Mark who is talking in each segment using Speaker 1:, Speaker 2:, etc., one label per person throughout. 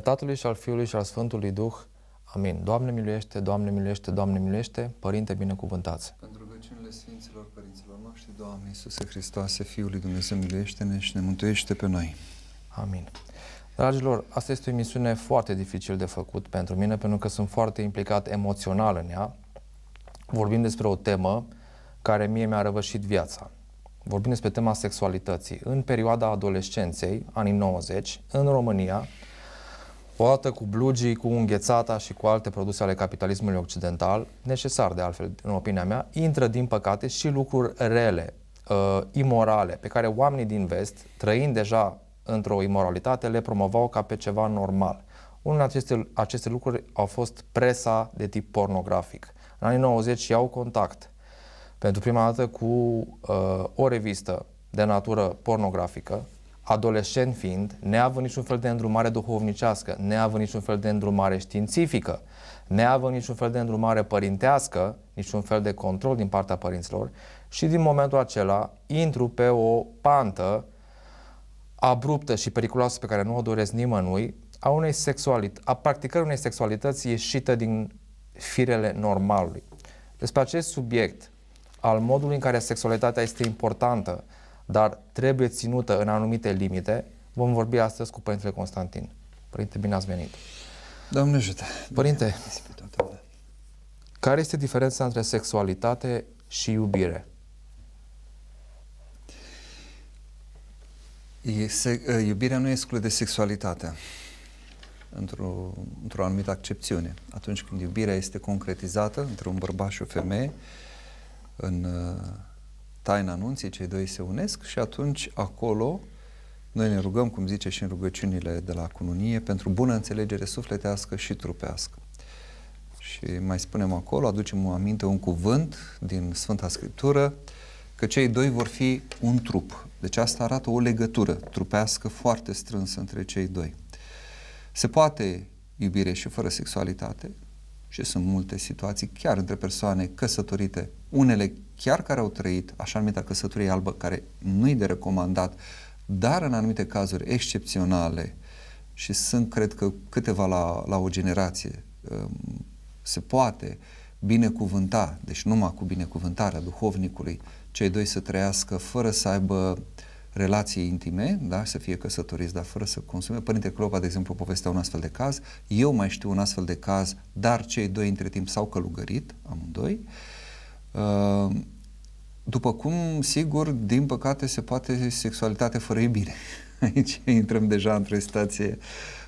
Speaker 1: Tatălui și al Fiului și al Sfântului Duh. Amin. Doamne miluiește, Doamne miluiește, Doamne miluiește, Părinte
Speaker 2: binecuvântat. Pentru rugăciunile Sfinților Părinților noștri, Doamne Iisuse Hristoase, Fiul lui Dumnezeu, miluiește-ne și ne mântuiește pe noi. Amin. Dragilor, asta este o misiune foarte
Speaker 1: dificil de făcut pentru mine, pentru că sunt foarte implicat emoțional în ea. Vorbim despre o temă care mie mi-a răvășit viața. Vorbim despre tema sexualității. În perioada adolescenței, anii 90, în România, dată cu blugii, cu înghețata și cu alte produse ale capitalismului occidental, necesar de altfel, în opinia mea, intră din păcate și lucruri rele, uh, imorale, pe care oamenii din vest, trăind deja într-o imoralitate, le promovau ca pe ceva normal. Unul dintre aceste, aceste lucruri au fost presa de tip pornografic. În anii 90 iau contact pentru prima dată cu uh, o revistă de natură pornografică, adolescent fiind, neavând niciun fel de îndrumare duhovnicească, neavând niciun fel de îndrumare științifică, neavând niciun fel de îndrumare părintească, niciun fel de control din partea părinților și din momentul acela intru pe o pantă abruptă și periculoasă pe care nu o doresc nimănui a, unei sexualit- a practicării unei sexualități ieșită din firele normalului. Despre acest subiect al modului în care sexualitatea este importantă, dar trebuie ținută în anumite limite. Vom vorbi astăzi cu Părintele Constantin. Părinte, bine ați venit! Doamne ajută! Părinte, care este diferența între
Speaker 2: sexualitate și iubire? iubirea nu exclude sexualitatea într-o, într anumită accepțiune. Atunci când iubirea este concretizată între un bărbat și o femeie, în taina anunții, cei doi se unesc și atunci acolo noi ne rugăm, cum zice și în rugăciunile de la cununie, pentru bună înțelegere sufletească și trupească. Și mai spunem acolo, aducem în aminte un cuvânt din Sfânta Scriptură, că cei doi vor fi un trup. Deci asta arată o legătură trupească foarte strânsă între cei doi. Se poate iubire și fără sexualitate, și sunt multe situații chiar între persoane căsătorite, unele chiar care au trăit așa numită căsătorie albă, care nu-i de recomandat, dar în anumite cazuri excepționale și sunt, cred că, câteva la, la o generație, um, se poate binecuvânta, deci numai cu binecuvântarea duhovnicului, cei doi să trăiască fără să aibă uh, relații intime, da? să fie căsătoriți, dar fără să consume. Părinte Clopa, de exemplu, povestea un astfel de caz. Eu mai știu un astfel de caz, dar cei doi între timp s-au călugărit, amândoi. Uh, după cum, sigur, din păcate se poate sexualitate fără iubire. Aici intrăm deja într-o situație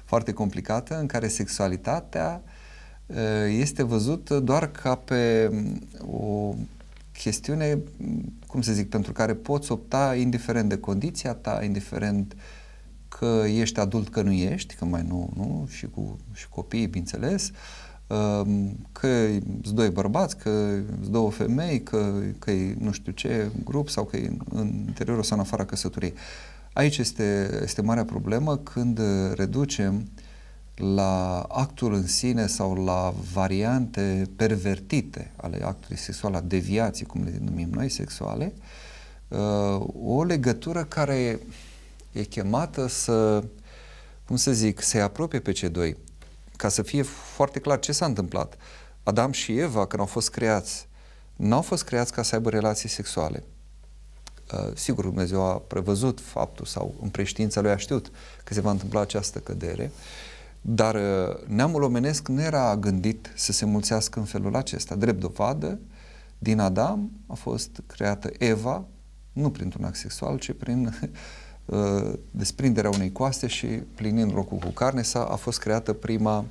Speaker 2: foarte complicată în care sexualitatea uh, este văzută doar ca pe um, o chestiune cum să zic, pentru care poți opta indiferent de condiția ta, indiferent că ești adult, că nu ești, că mai nu, nu, și cu și copiii, bineînțeles, um, că sunt doi bărbați, că sunt două femei, că, că e nu știu ce grup sau că e în interiorul sau în afara căsătoriei. Aici este, este marea problemă când reducem uh, la actul în sine sau la variante pervertite ale actului sexual, la deviații, cum le numim noi, sexuale, uh, o legătură care e chemată să, cum să zic, să-i apropie pe cei doi. Ca să fie foarte clar ce s-a întâmplat. Adam și Eva, când au fost creați, n-au fost creați ca să aibă relații sexuale. Uh, sigur, Dumnezeu a prevăzut faptul sau în preștiința lui a știut că se va întâmpla această cădere, uh, dar uh, neamul omenesc nu era gândit să se mulțească în felul acesta. Drept dovadă, din Adam a fost creată Eva, nu printr-un act sexual, ci prin uh, desprinderea unei coaste și plinind locul cu carne, s-a, a fost creată prima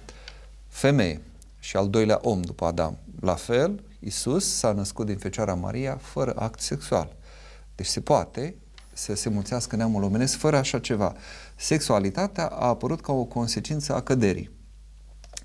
Speaker 2: femeie și al doilea om după Adam. La fel, Isus s-a născut din Fecioara Maria fără act sexual. Deci se poate să se mulțească neamul omenesc fără așa ceva. Sexualitatea a apărut ca o consecință a căderii.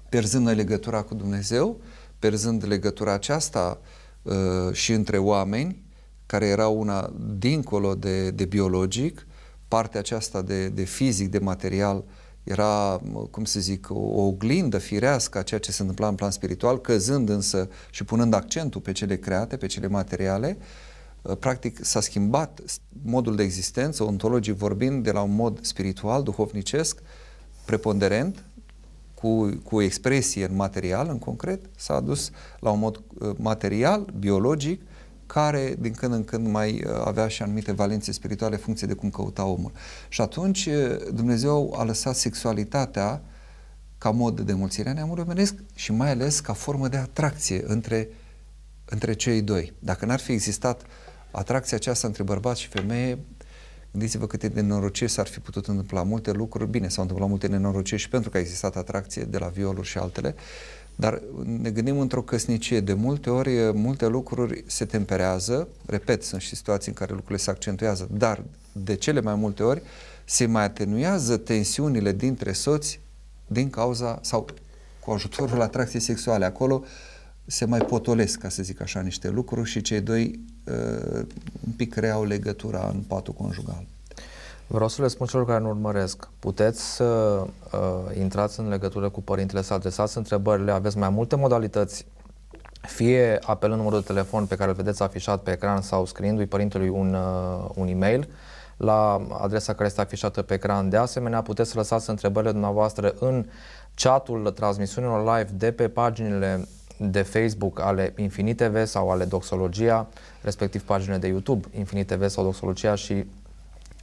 Speaker 2: Perzând noi legătura cu Dumnezeu, perzând legătura aceasta uh, și între oameni, care era una dincolo de, de biologic, partea aceasta de, de fizic, de material, era, cum să zic, o oglindă firească a ceea ce se întâmpla în plan spiritual, căzând însă și punând accentul pe cele create, pe cele materiale, uh, Uh, practic s-a schimbat modul de existență, ontologii vorbind, de la un mod spiritual, duhovnicesc, preponderent, cu, cu expresie în material, în concret, s-a adus la un mod uh, material, biologic, care din când în când mai uh, avea și anumite valențe spirituale funcție de cum căuta omul. Și atunci Dumnezeu a lăsat sexualitatea ca mod de mulțire a neamului omenesc și mai ales ca formă de atracție între, între cei doi. Dacă n-ar fi existat uh, atracția aceasta între bărbați și femeie, gândiți-vă câte nenorociri s-ar fi putut întâmpla multe lucruri, bine, s-au întâmplat multe nenorociri și pentru că a existat atracție de la violuri și altele, dar ne gândim într-o căsnicie, de multe ori multe lucruri se temperează, repet, sunt și situații în care lucrurile se accentuează, dar de cele mai multe ori se mai atenuează tensiunile dintre soți din cauza sau cu ajutorul atracției sexuale. Acolo uh, se mai potolesc, ca să zic așa, niște lucruri și cei doi uh, un pic reau legătura în patul conjugal.
Speaker 1: Vreau să le spun celor care nu urmăresc. Puteți să uh, intrați în legătură cu părintele, să adresați întrebările, aveți mai multe modalități, fie apelând numărul de telefon pe care îl vedeți afișat pe ecran sau scriindu-i părintelui un, uh, un e-mail la adresa care este afișată pe ecran. De asemenea, puteți să lăsați întrebările dumneavoastră în chatul transmisiunilor live de pe paginile de Facebook ale Infinitv sau ale Doxologia, respectiv paginile de YouTube Infinitv sau Doxologia și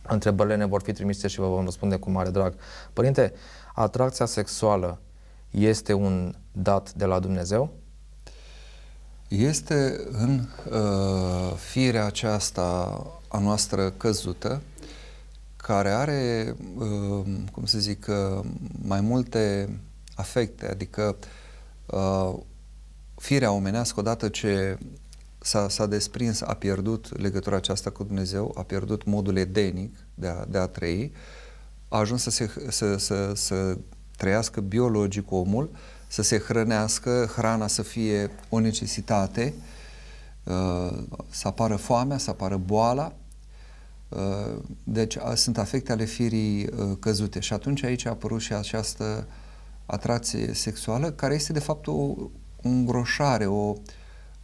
Speaker 1: întrebările ne vor fi trimise și vă vom răspunde cu mare drag. Părinte, atracția sexuală
Speaker 2: este un dat de la Dumnezeu? Este în uh, firea aceasta a noastră căzută, care are, uh, cum să zic, uh, mai multe afecte, adică uh, firea omenească, odată ce s-a, s-a desprins, a pierdut legătura aceasta cu Dumnezeu, a pierdut modul edenic de a, de a trăi, a ajuns să, se, să, să, să trăiască biologic omul, să se hrănească, hrana să fie o necesitate, uh, să apară foamea, să apară boala, uh, deci sunt afecte ale firii uh, căzute și atunci aici a apărut și această atracție sexuală care este de fapt o îngroșare, o...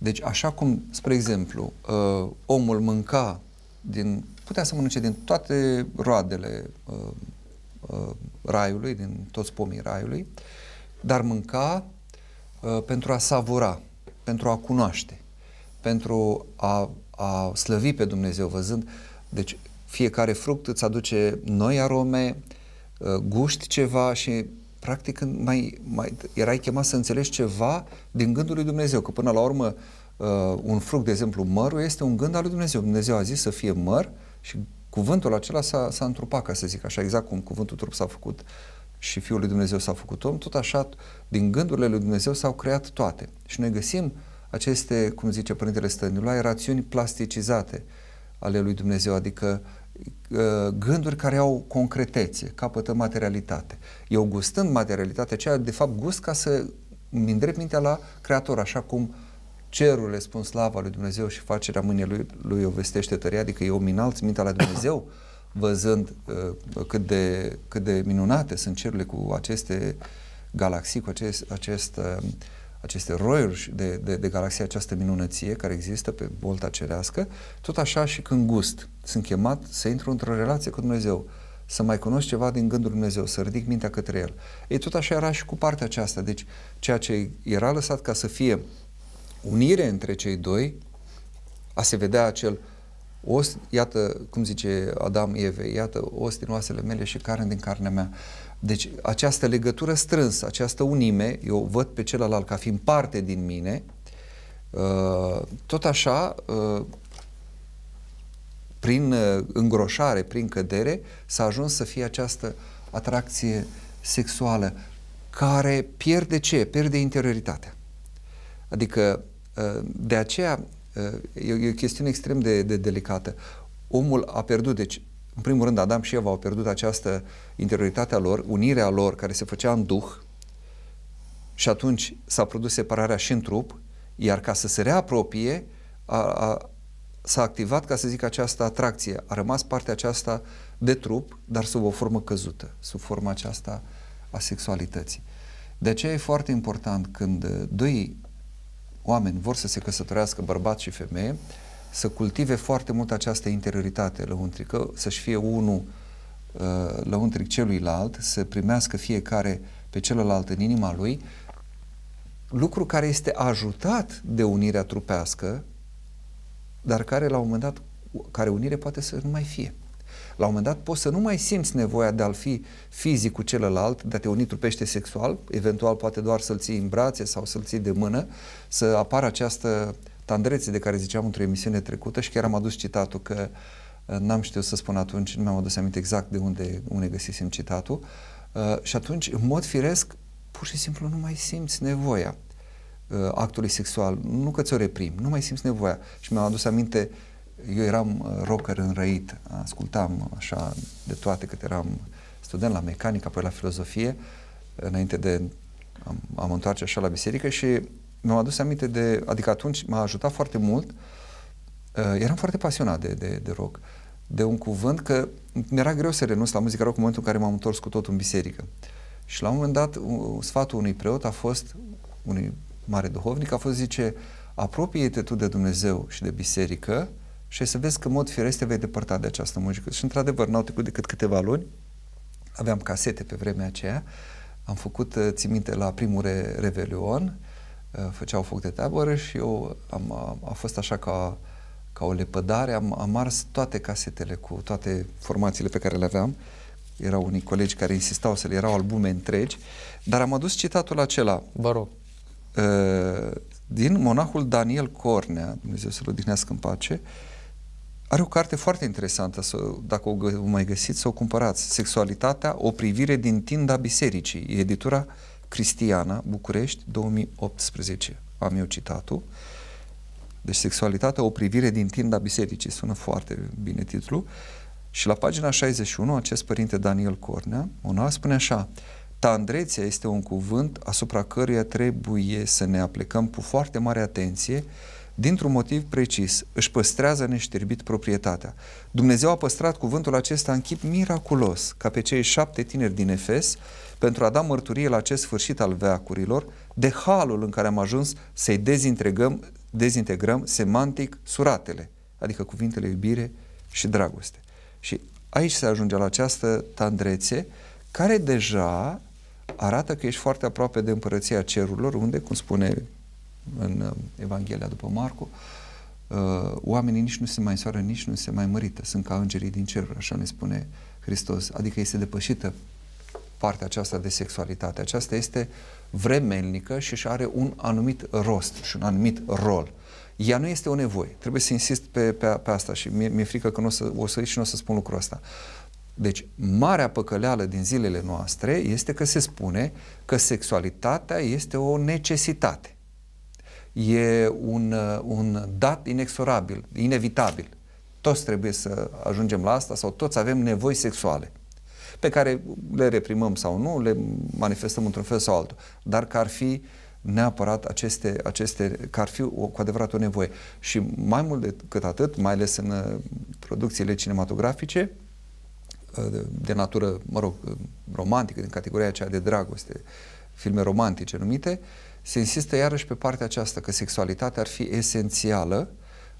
Speaker 2: Deci așa cum, spre exemplu, uh, omul mânca din... putea să mănânce din toate roadele uh, uh, raiului, din toți pomii raiului, dar mânca uh, pentru a savura, pentru a cunoaște, pentru a, a slăvi pe Dumnezeu văzând. Deci fiecare fruct îți aduce noi arome, uh, gust ceva și practic când mai, mai erai chemat să înțelegi ceva din gândul lui Dumnezeu, că până la urmă uh, un fruct, de exemplu, mărul este un gând al lui Dumnezeu. Dumnezeu a zis să fie măr și cuvântul acela s-a, s-a întrupat, ca să zic așa, exact cum cuvântul trup s-a făcut și Fiul lui Dumnezeu s-a făcut om, tot așa din gândurile lui Dumnezeu s-au creat toate. Și noi găsim aceste, cum zice Părintele Stăniloae, rațiuni plasticizate ale lui Dumnezeu, adică uh, Uh, gânduri care au concretețe, capătă materialitate. Eu gustând materialitatea aceea, de fapt gust ca să îmi îndrept mintea la Creator, așa cum cerul le spun slava lui Dumnezeu și facerea mâinii lui, lui o vestește tăria, adică eu îmi înalț mintea la Dumnezeu văzând uh, cât, de, cât de minunate sunt cerurile cu aceste galaxii, cu acest, acest uh, aceste roiuri de, de, de galaxie, această minunăție care există pe bolta cerească, tot așa și când gust. Sunt chemat să intru într-o relație cu Dumnezeu, să mai cunosc ceva din gândul Dumnezeu, să ridic mintea către El. E tot așa era și cu partea aceasta. Deci ceea ce era lăsat ca să fie unire între cei doi, a se vedea acel os, iată, cum zice Adam Eve, iată oasele mele și carne din carnea mea. Deci această legătură strânsă, această unime, eu văd pe celălalt ca fiind parte din mine, uh, tot așa, uh, prin uh, îngroșare, prin cădere, s-a ajuns să fie această atracție sexuală care pierde ce? Pierde interioritatea. Adică de aceea e o chestiune extrem de, de delicată. Omul a pierdut, deci în primul rând, Adam și Eva au pierdut această interioritate a lor, unirea lor care se făcea în duh și atunci s-a produs separarea și în trup, iar ca să se reapropie, a, a, s-a activat, ca să zic, această atracție. A rămas partea aceasta de trup, dar sub o formă căzută, sub forma aceasta a sexualității. De aceea e foarte important când doi oameni vor să se căsătorească, bărbat și femeie, să cultive foarte mult această interioritate lăuntrică, să-și fie unul uh, lăuntric celuilalt, să primească fiecare pe celălalt în inima lui, lucru care este ajutat de unirea trupească, dar care la un moment dat, care unire poate să nu mai fie. La un moment dat poți să nu mai simți nevoia de a fi fizic cu celălalt, de a te uni trupește sexual, eventual poate doar să-l ții în brațe sau să-l ții de mână, să apară această tandrețe de care ziceam într-o emisiune trecută și chiar am adus citatul că uh, n-am știut să spun atunci, nu mi-am adus aminte exact de unde, unde găsisem citatul uh, și atunci, în mod firesc, pur și simplu nu mai simți nevoia uh, actului sexual, nu că ți-o reprim, nu mai simți nevoia și mi-am adus aminte eu eram uh, rocker înrăit, ascultam așa de toate cât eram student la mecanică, apoi la filozofie, înainte de am, am întoarce așa la biserică și mi-am adus aminte de, adică atunci m-a ajutat foarte mult, uh, eram foarte pasionat de, de, de rock, de un cuvânt că mi-era greu să renunț la muzica rock în momentul în care m-am întors cu totul în biserică. Și la un moment dat, un, uh, sfatul unui preot a fost, unui mare duhovnic, a fost, zice, apropie-te tu de Dumnezeu și de biserică și să vezi că în mod firesc te vei depărta de această muzică. Și într-adevăr, n-au trecut decât câteva luni, aveam casete pe vremea aceea, am făcut, uh, țin minte, la primul re- Revelion, Uh, făceau foc de tabără și eu am, a, uh, a fost așa ca, ca o lepădare, am, am ars toate casetele cu toate formațiile pe care le aveam, erau unii colegi care insistau să le erau albume întregi, dar am adus citatul acela. Vă rog. Uh, din monahul Daniel Cornea, Dumnezeu să-l odihnească în pace, are o carte foarte interesantă, să, dacă o mai găsiți, să o cumpărați. Sexualitatea, o privire din tinda bisericii. E editura uh, Cristiana, București, 2018. Am eu citatul. Deci Sexualitatea, o privire din tinda bisericii. Sună foarte bine titlul. Și la pagina 61, acest părinte Daniel Cornea, unul spune așa, Tandrețea este un cuvânt asupra căruia trebuie să ne aplicăm cu foarte mare atenție, dintr-un motiv precis, își păstrează neșterbit proprietatea. Dumnezeu a păstrat cuvântul acesta în chip miraculos, ca pe cei șapte tineri din Efes, pentru a da mărturie la acest sfârșit al veacurilor de halul în care am ajuns să-i dezintegrăm, dezintegrăm semantic suratele, adică cuvintele iubire și dragoste. Și aici se ajunge la această tandrețe care deja arată că ești foarte aproape de împărăția cerurilor, unde, cum spune în um, Evanghelia după Marcu, uh, oamenii nici nu se mai însoară, nici nu se mai mărită, sunt ca îngerii din cer, așa ne spune Hristos, adică este depășită partea aceasta de sexualitate. Aceasta este vremelnică și își are un anumit rost și un anumit rol. Ea nu este o nevoie. Trebuie să insist pe, pe, pe asta și mi-e, mi-e frică că nu o să, o să și nu o să spun lucrul ăsta. Deci, marea păcăleală din zilele noastre este că se spune că sexualitatea este o necesitate. E un, un dat inexorabil, inevitabil. Toți trebuie să ajungem la asta sau toți avem nevoi sexuale pe care le reprimăm sau nu, le manifestăm într-un fel sau altul, dar că ar fi neapărat aceste, aceste că ar fi o, cu adevărat o nevoie. Și mai mult decât atât, mai ales în uh, producțiile cinematografice, uh, de natură, mă rog, uh, romantică, din categoria aceea de dragoste, filme romantice numite, se insistă iarăși pe partea aceasta că sexualitatea ar fi esențială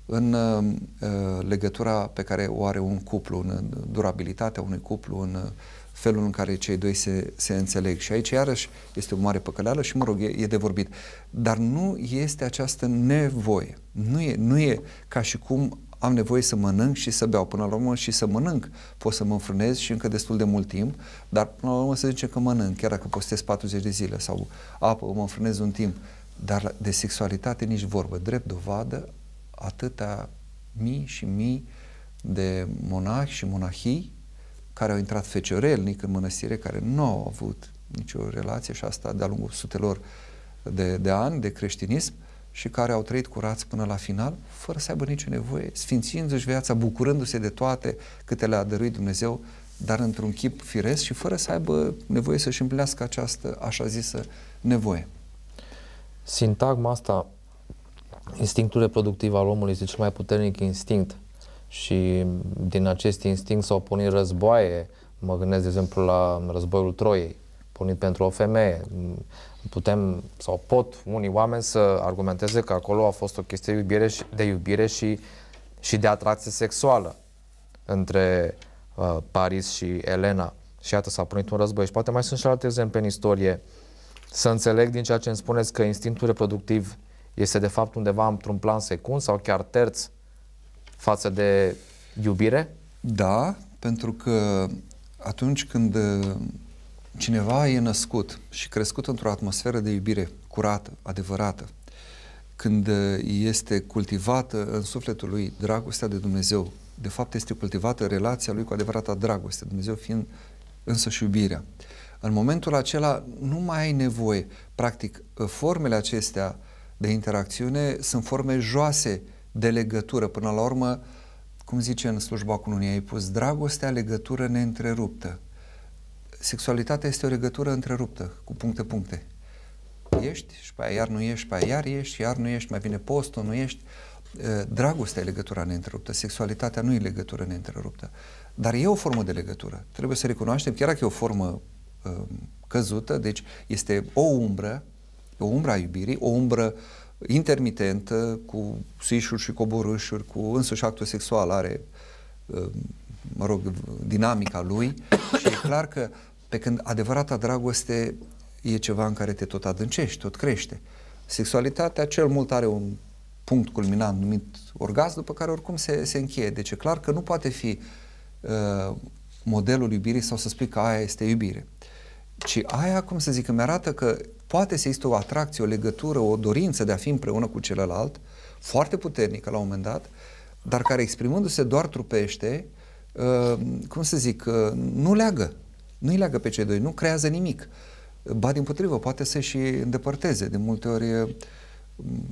Speaker 2: în uh, uh, legătura pe care o are un cuplu, în durabilitatea unui cuplu, în uh, felul în care cei doi se, se înțeleg. Și aici, iarăși, este o mare păcăleală și, mă rog, e, e de vorbit. Dar nu este această nevoie. Nu e, nu e ca și cum am nevoie să mănânc și să beau. Până la urmă și să mănânc. Pot să mă înfrânez și încă destul de mult timp, dar până la urmă să zice că mănânc, chiar dacă postez 40 de zile sau apă, mă înfrânez un timp. Dar de sexualitate nici vorbă. Drept dovadă, atâtea mii și mii de monahi și monahii care au intrat feciorelnic în mănăstire, care nu au avut nicio relație și asta de-a lungul sutelor de, de ani de creștinism și care au trăit curați până la final, fără să aibă nicio nevoie, sfințindu-și viața, bucurându-se de toate câte le-a dăruit Dumnezeu, dar într-un chip firesc și fără să aibă nevoie să-și împlinească această așa zisă nevoie. Sintagma asta Instinctul reproductiv al
Speaker 1: omului este cel mai puternic instinct și din acest instinct s-au pornit războaie. Mă gândesc, de exemplu, la războiul Troiei, pornit pentru o femeie. Putem sau pot unii oameni să argumenteze că acolo a fost o chestie de iubire și, de iubire și, și de atracție sexuală între uh, Paris și Elena. Și iată, s-a pornit un război. Și poate mai sunt și alte exemple în istorie. Să înțeleg din ceea ce îmi spuneți că instinctul reproductiv este de fapt undeva într-un plan secund sau chiar terț față de iubire?
Speaker 2: Da, pentru că atunci când uh, cineva e născut și crescut într-o atmosferă de iubire curată, adevărată, când uh, este cultivată în sufletul lui dragostea de Dumnezeu, de fapt este cultivată relația lui cu adevărata dragoste, Dumnezeu fiind însăși iubirea. În momentul acela nu mai ai nevoie. Practic, uh, formele acestea de interacțiune sunt forme joase de legătură. Până la urmă, cum zice în slujba unii, ai pus dragostea, legătură neîntreruptă. Sexualitatea este o legătură întreruptă, cu puncte-puncte. Ești și pe aia iar nu ești, pe aia iar ești, iar nu ești, mai vine postul, nu ești. Eh, dragostea e legătura neîntreruptă, sexualitatea nu e legătură neîntreruptă. Dar e o formă de legătură. Trebuie să recunoaștem, chiar dacă e o formă ehm, căzută, deci este o umbră, o umbră a iubirii, o umbră intermitentă cu sișuri și coborâșuri, cu însuși actul sexual are uh, mă rog, dinamica lui și e clar că pe când adevărata dragoste e ceva în care te tot adâncești, tot crește. Sexualitatea cel mult are un punct culminant numit orgasm, după care oricum se, se încheie. Deci e clar că nu poate fi uh, modelul iubirii sau să spui că aia este iubire. Ci aia, cum să zic, îmi arată că poate să existe o atracție, o legătură, o dorință de a fi împreună cu celălalt, foarte puternică la un moment dat, dar care exprimându-se doar trupește, uh, cum să zic, uh, nu leagă. Nu-i leagă pe cei doi, nu creează nimic. Ba din potrivă, poate să și îndepărteze. De multe ori uh,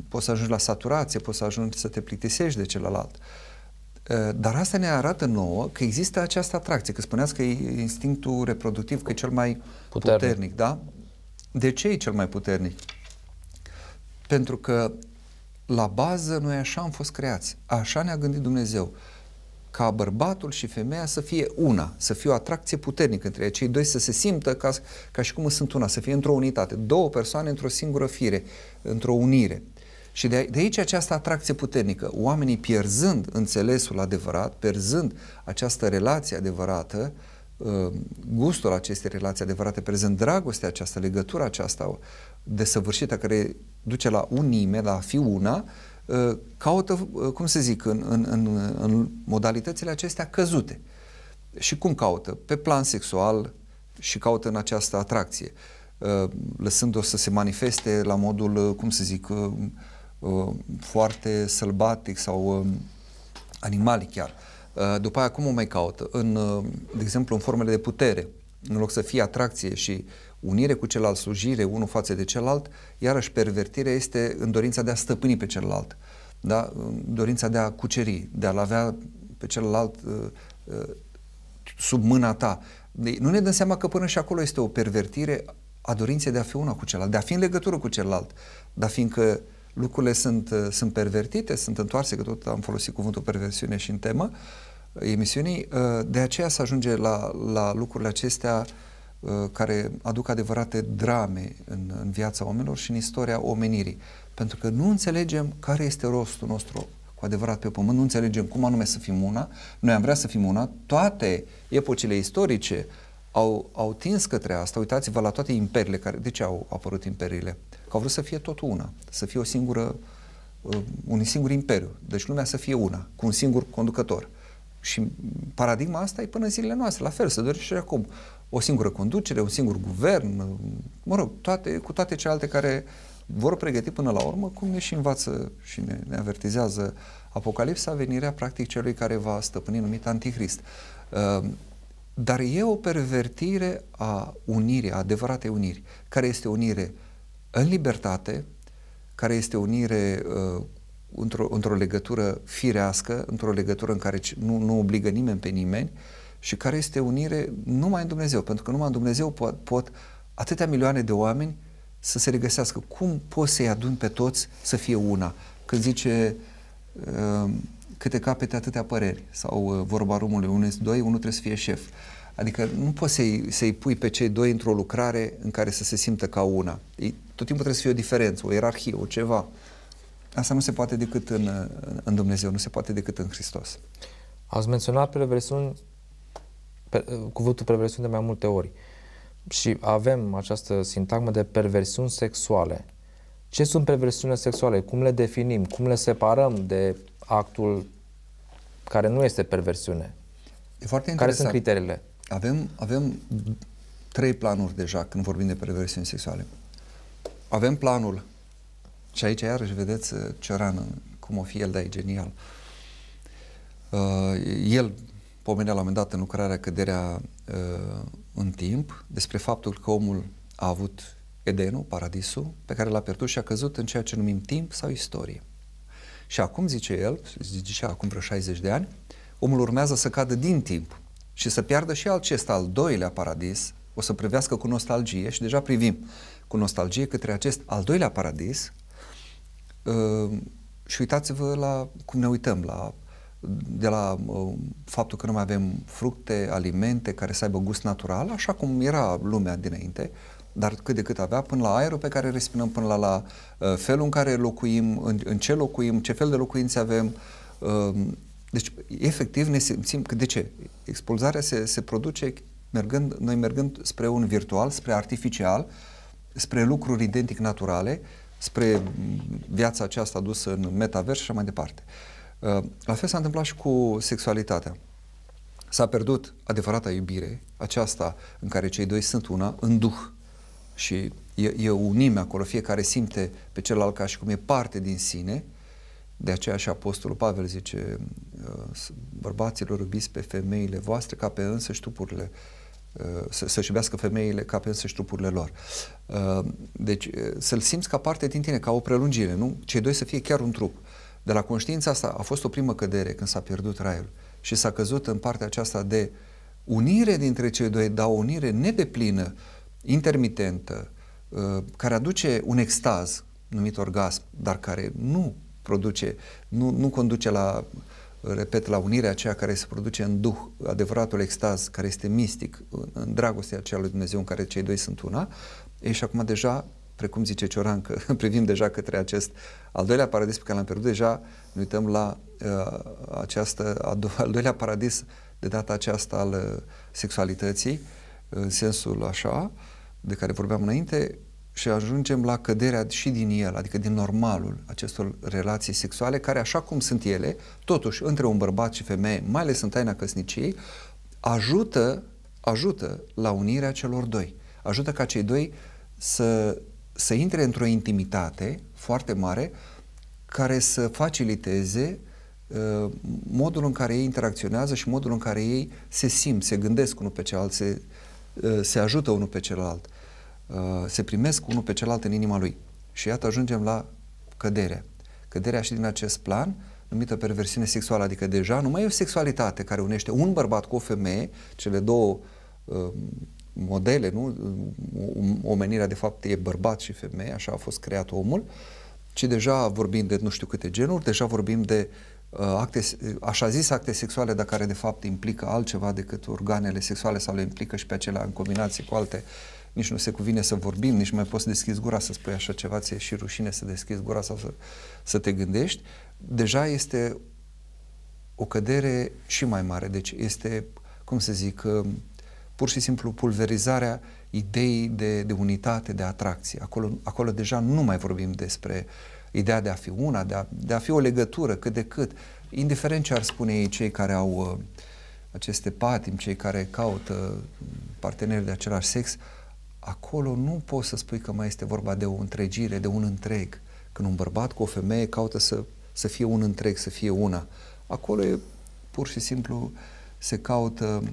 Speaker 2: poți să ajungi la saturație, poți să ajungi să te plictisești de celălalt. Dar asta ne arată nouă că există această atracție, că spuneați că e instinctul reproductiv, că e cel mai puternic, puternic da? De ce e cel mai puternic? Pentru că la bază noi așa am fost creați, așa ne-a gândit Dumnezeu, ca bărbatul și femeia să fie una, să fie o atracție puternică între ei, cei doi să se simtă ca, ca și cum sunt una, să fie într-o unitate, două persoane într-o singură fire, într-o unire. Și de, de aici această atracție puternică. Oamenii pierzând înțelesul adevărat, pierzând această relație adevărată, uh, Uh, gustul acestei relații adevărate, prezent dragostea aceasta, legătura aceasta desăvârșită care duce la unime, la a fi una, uh, caută, uh, cum să zic, în, în, în, în modalitățile acestea căzute. Și cum caută? Pe plan sexual și caută în această atracție, lăsând-o să se manifeste la modul, cum să zic, foarte sălbatic sau animalic chiar Uh, după aia, cum o mai caută? În, uh, de exemplu, în formele de putere. În loc să fie atracție și unire cu celălalt, slujire unul față de celălalt, iarăși pervertirea este în dorința de a stăpâni pe celălalt, da? dorința de a cuceri, de a-l avea pe celălalt uh, sub mâna ta. Deci nu ne dăm seama că până și acolo este o pervertire a dorinței de a fi una cu celălalt, de a fi în legătură cu celălalt, dar fiindcă lucrurile sunt, sunt pervertite, sunt întoarse, că tot am folosit cuvântul perversiune și în temă, uh, emisiunii. Uh, de aceea se ajunge la, la lucrurile acestea uh, care aduc adevărate drame în, în viața oamenilor și în istoria omenirii. Pentru că nu înțelegem care este rostul nostru cu adevărat pe pământ, nu înțelegem cum anume să fim una. Noi am vrea să fim una. Toate epocile istorice au, au tins către asta. Uitați-vă la toate imperiile care... De ce au apărut imperiile? Că au vrut să fie tot una, să fie o singură, uh, un singur imperiu. Deci lumea să fie una, cu un singur conducător. Și paradigma asta e până în zilele noastre. La fel, se dorește și acum. O singură conducere, un singur guvern, mă rog, toate, cu toate celelalte care vor pregăti până la urmă, cum ne și învață și ne, ne avertizează Apocalipsa, venirea practic celui care va stăpâni numit Antichrist. Ehm, dar e o pervertire a unirii, a adevăratei uniri, care este unire în libertate, care este unire ă, într-o, într legătură firească, într-o legătură în care nu, nu obligă nimeni pe nimeni și care este unire numai în Dumnezeu, pentru că numai în Dumnezeu pot, pot atâtea milioane de oameni să se regăsească. Cum poți să-i adun pe toți să fie una? Când zice uh, câte capete, atâtea păreri, sau uh, vorba rumului, unul este doi, unul trebuie să fie șef. Adică nu poți să-i, să-i pui pe cei doi într-o lucrare în care să se simtă ca una. Ei, tot timpul trebuie să fie o diferență, o ierarhie, o ceva. Uh, Asta nu se poate decât în, în Dumnezeu, nu se poate decât în Hristos. Ați menționat
Speaker 1: perversiuni, pe, cuvântul perversiuni de mai multe ori și avem această sintagmă de perversiuni sexuale. Ce sunt perversiunile sexuale? Cum le definim? Cum le separăm de actul care nu este perversiune? E foarte interesant. Care sunt criteriile?
Speaker 2: Avem, avem trei planuri deja când vorbim de perversiuni sexuale. Avem planul și aici, iarăși, vedeți uh, Cioran, uh, cum o fi el dar e genial. Uh, el pomenea la un moment dat în lucrarea Căderea în timp despre faptul că omul a avut Edenul, paradisul, pe care l-a pierdut și a căzut în ceea ce numim timp sau istorie. Și acum, zice el, zice acum vreo 60 de ani, omul urmează să cadă din timp și să piardă și acest al doilea paradis, o să privească cu nostalgie și deja privim cu nostalgie către acest al doilea paradis, Ehm, și uitați-vă la cum ne uităm, la, de la ehm, faptul că nu mai avem fructe, alimente care să aibă gust natural, așa cum era lumea dinainte, dar cât de cât avea, până la aerul pe care respirăm, până la, la ehm, felul în care locuim, în, în ce locuim, ce fel de locuințe avem. Deci, efectiv, ne simțim că de ce? Expulzarea se, se produce mergând, noi mergând spre un virtual, spre artificial, spre lucruri identic naturale spre viața aceasta dusă în metavers și așa mai departe. Uh, la fel s-a întâmplat și cu sexualitatea. S-a pierdut adevărata iubire, aceasta în care cei doi sunt una, în duh. Și e, e unime acolo, fiecare simte pe celălalt ca și cum e parte din sine. De aceea și Apostolul Pavel zice, uh, bărbaților iubiți pe femeile voastre ca pe însăși tupurile uh, Uh, să, și iubească femeile ca pe însăși trupurile lor. Uh, deci uh, să-l simți ca parte din tine, ca o prelungire, nu? Cei doi să fie chiar un trup. De la conștiința asta a fost o primă cădere când s-a pierdut raiul și s-a căzut în partea aceasta de unire dintre cei doi, dar o unire nedeplină, intermitentă, care aduce un extaz numit orgasm, dar care nu produce, nu, nu conduce la repet, la unirea aceea care se produce în Duh, adevăratul extaz care este mistic, în dragostea aceea lui Dumnezeu în care cei doi sunt una, e și acum deja, precum zice Cioran, că privim deja către acest al doilea paradis pe care l-am pierdut, deja ne uităm la uh, această, do- al doilea paradis de data aceasta al uh, sexualității, în sensul așa, de care vorbeam înainte, și ajungem la căderea și din el, adică din normalul acestor relații sexuale, care așa cum sunt ele, totuși între un bărbat și femeie, mai ales în taina căsniciei, ajută, ajută la unirea celor doi. Ajută ca cei doi să, să intre într-o intimitate foarte mare care să faciliteze uh, modul în care ei interacționează și modul în care ei se simt, se gândesc unul pe celălalt, se, uh, se ajută unul pe celălalt. Uh, se primesc unul pe celălalt în inima lui. Și iată ajungem la cădere. Căderea și din acest plan, numită perversiune sexuală, adică deja nu mai e o sexualitate care unește un bărbat cu o femeie, cele două uh, modele, nu? Um, um, omenirea de fapt e bărbat și femeie, așa a fost creat omul, ci deja vorbim de nu știu câte genuri, deja vorbim de uh, acte, așa zis acte sexuale, dar care de fapt implică altceva decât organele sexuale sau le implică și pe acelea în combinație cu alte uh, nici nu se cuvine să vorbim, nici mai poți să deschizi gura să spui așa ceva, ți-e și rușine să deschizi gura sau să, să te gândești, deja este o cădere și mai mare. Deci este, cum să zic, uh, pur și simplu pulverizarea ideii de, de unitate, de atracție. Acolo, acolo deja nu mai vorbim despre ideea de a fi una, de a, de a fi o legătură cât de cât, indiferent ce ar spune ei cei care au uh, aceste patim, cei care caută parteneri de același sex, uh, acolo nu poți să spui că mai este vorba de o întregire, de un întreg. Când un bărbat cu o femeie caută să, să fie un întreg, să fie una, acolo e pur și simplu se caută,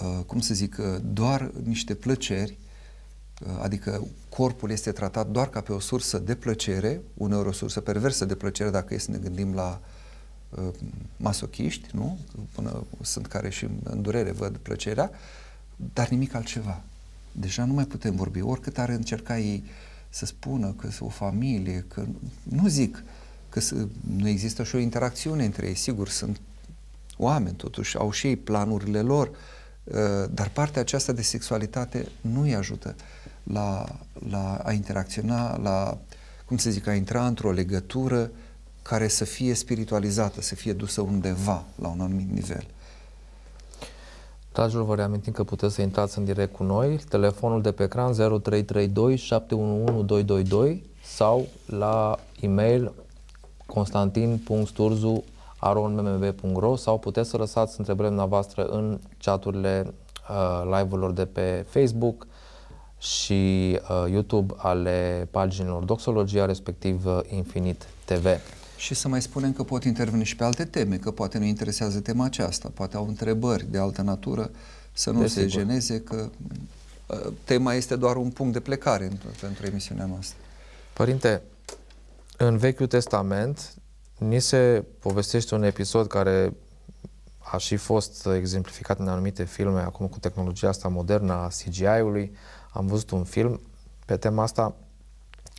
Speaker 2: uh, cum să zic, uh, doar niște plăceri, uh, adică corpul este tratat doar ca pe o sursă de plăcere, uneori o sursă perversă de plăcere, dacă e să ne gândim la masochiști, nu? Până sunt care și în durere văd plăcerea, dar nimic altceva deja nu mai putem vorbi. Oricât ar încerca ei să spună că sunt o familie, că nu zic că nu există și o interacțiune între ei. Sigur, sunt oameni, totuși au și ei planurile lor, ă, dar partea aceasta de sexualitate nu îi ajută la, la a interacționa, la, cum să zic, a intra într-o legătură care să fie spiritualizată, să fie dusă undeva, la un anumit nivel.
Speaker 1: Dragilor, vă reamintim că puteți să intrați în direct cu noi, telefonul de pe ecran 0332 711 222 sau la e-mail constantin.sturzu aronmmb.ro sau puteți să lăsați întrebările noastre în chaturile uh, live-urilor de pe Facebook și uh, YouTube ale paginilor Doxologia, respectiv uh, Infinit TV
Speaker 2: și să mai spunem că pot interveni și pe alte teme, că poate nu interesează tema aceasta, poate au întrebări de altă natură, să nu Desigur. se geneze că uh, tema este doar un punct de plecare pentru emisiunea noastră.
Speaker 1: Părinte, în Vechiul
Speaker 2: Testament
Speaker 1: ni se povestește un episod care a și fost exemplificat în anumite filme, acum cu tehnologia asta modernă a CGI-ului. Am văzut un film pe tema asta,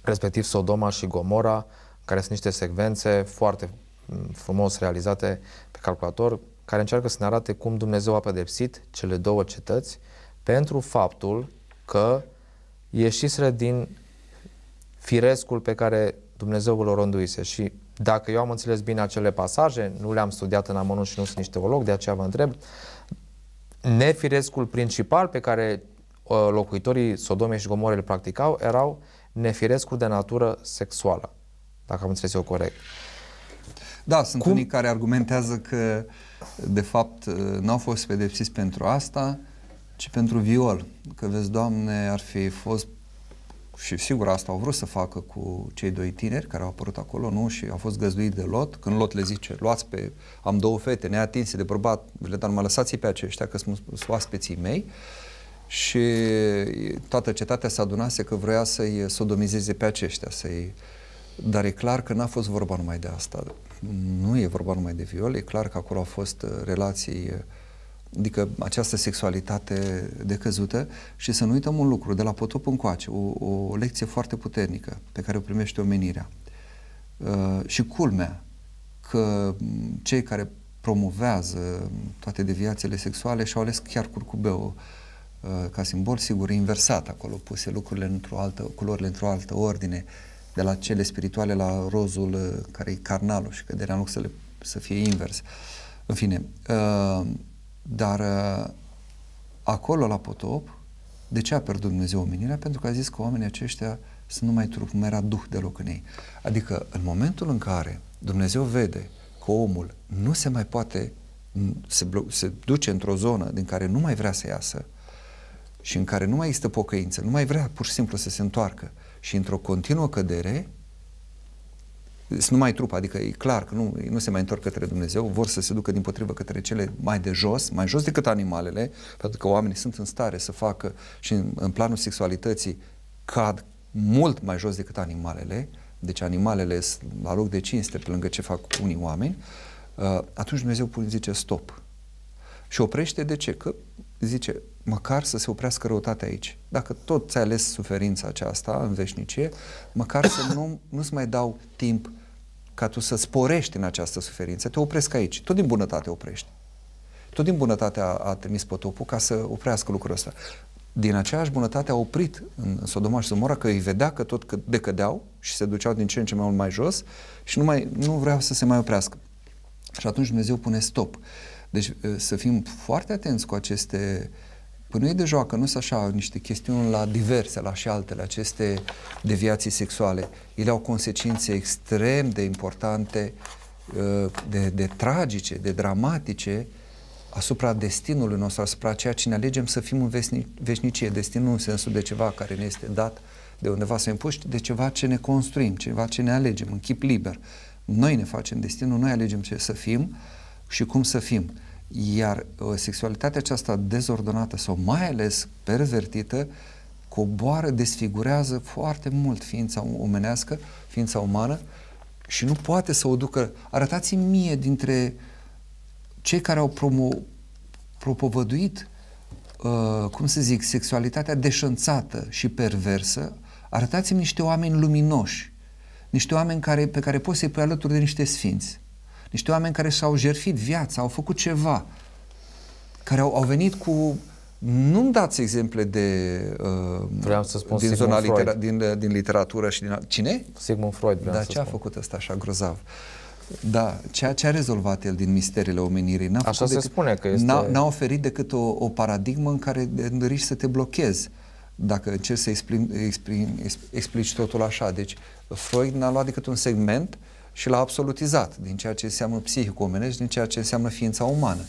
Speaker 1: respectiv Sodoma și Gomora, care sunt niște secvențe foarte mm, frumos realizate pe calculator, care încearcă să ne arate cum Dumnezeu a pedepsit cele două cetăți pentru faptul că ieșiseră din firescul pe care Dumnezeu îl rânduise și dacă eu am înțeles bine acele pasaje, nu le-am studiat în amănunt și nu sunt nici teolog, de aceea vă întreb, nefirescul principal pe care uh, locuitorii Sodomei și Gomorei îl practicau erau nefirescul de natură sexuală dacă am înțeles eu corect.
Speaker 2: Da, sunt Cum? unii care argumentează că, de fapt, uh, n-au fost pedepsiți pentru asta, ci pentru viol. Că, vezi, Doamne, ar fi fost și sigur asta au vrut să facă cu cei doi tineri care au apărut acolo, nu? Și au fost găzduiți de Lot. Când Lot le zice, luați pe, am două fete neatinse de bărbat, le dar mă lăsați pe aceștia că sunt oaspeții mei. Și toată cetatea se adunase că vrea să-i sodomizeze pe aceștia, să-i uh, dar e clar că n-a fost vorba numai de asta. Nu e vorba numai de viol, e clar că acolo au fost uh, relații, uh, adică această sexualitate decăzută și să nu uităm un lucru, de la potop încoace, o, o lecție foarte puternică pe care o primește omenirea. Uh, și culmea că mm, cei care promovează mm, toate deviațiile sexuale și-au ales chiar curcubeu, uh, ca simbol, sigur, inversat acolo, puse lucrurile într-o altă, culorile într-o altă ordine, uh, de la cele spirituale la rozul uh, care e carnalul și căderea în loc să, le, să fie invers. În fine, uh, dar uh, acolo la potop, de ce a pierdut Dumnezeu omenirea? Pentru că a zis că oamenii aceștia sunt numai trup, nu era duh deloc în ei. Adică în momentul în care Dumnezeu vede că omul nu se mai poate, se, se duce într-o zonă din care nu mai vrea să iasă și în care nu mai există pocăință, nu mai vrea pur și simplu să se întoarcă, și într-o continuă cădere, sunt numai trup, adică e clar că nu, nu se mai întorc către Dumnezeu, vor să se ducă din potrivă către cele mai de jos, mai jos decât animalele, pentru că oamenii sunt în stare să facă și în, în planul sexualității cad mult mai jos decât animalele, deci animalele sunt la loc de cinste pe lângă ce fac unii oameni, uh, atunci Dumnezeu zice stop. Și oprește de ce? Că zice, măcar să se oprească răutatea aici. Dacă tot ți-ai ales suferința aceasta în veșnicie, măcar să nu, nu-ți mai dau timp ca tu să sporești în această suferință, te opresc aici. Tot din bunătate oprești. Tot din bunătate a, a trimis potopul ca să oprească lucrul ăsta. Din aceeași bunătate a oprit în Sodoma și Zomora că îi vedea că tot decădeau și se duceau din ce în ce mai mult mai jos și nu, mai, nu vreau să se mai oprească. Și atunci Dumnezeu pune stop. Deci să fim foarte atenți cu aceste uh, pânăi de joacă, nu sunt așa niște chestiuni la diverse, la și altele, aceste deviații sexuale. Ele au consecințe extrem de importante, uh, de, de tragice, de dramatice asupra destinului nostru, asupra ceea ce ne alegem să fim în veșnicie. Destinul în sensul de ceva care ne este dat de undeva să împuști, de ceva ce ne construim, ceva ce ne alegem în chip liber. Noi ne facem destinul, noi alegem ce să fim și cum să fim. Iar uh, sexualitatea aceasta dezordonată sau mai ales pervertită coboară, desfigurează foarte mult ființa omenească, ființa umană și nu poate să o ducă. arătați mie dintre cei care au promo, propovăduit, uh, cum să zic, sexualitatea deșănțată și perversă, arătați-mi niște oameni luminoși, niște oameni care, pe care poți să-i pui alături de niște sfinți niște oameni care s au jerfit viața, au făcut ceva, care au, au venit cu nu-mi dați exemple de uh, vreau să spun din zona litera- din, din literatură și din cine? Sigmund Freud Da, Dar să ce spun. a făcut ăsta așa grozav? Da, ceea ce a rezolvat el din misterile omenirii n-a Așa se decât, spune că este... n-a, n-a oferit decât o, o paradigmă în care înriști să te blochezi dacă încerci să explici totul așa. Deci Freud n-a luat decât un segment uh, și l-a absolutizat din ceea ce înseamnă psihic omenesc, din ceea ce înseamnă ființa umană.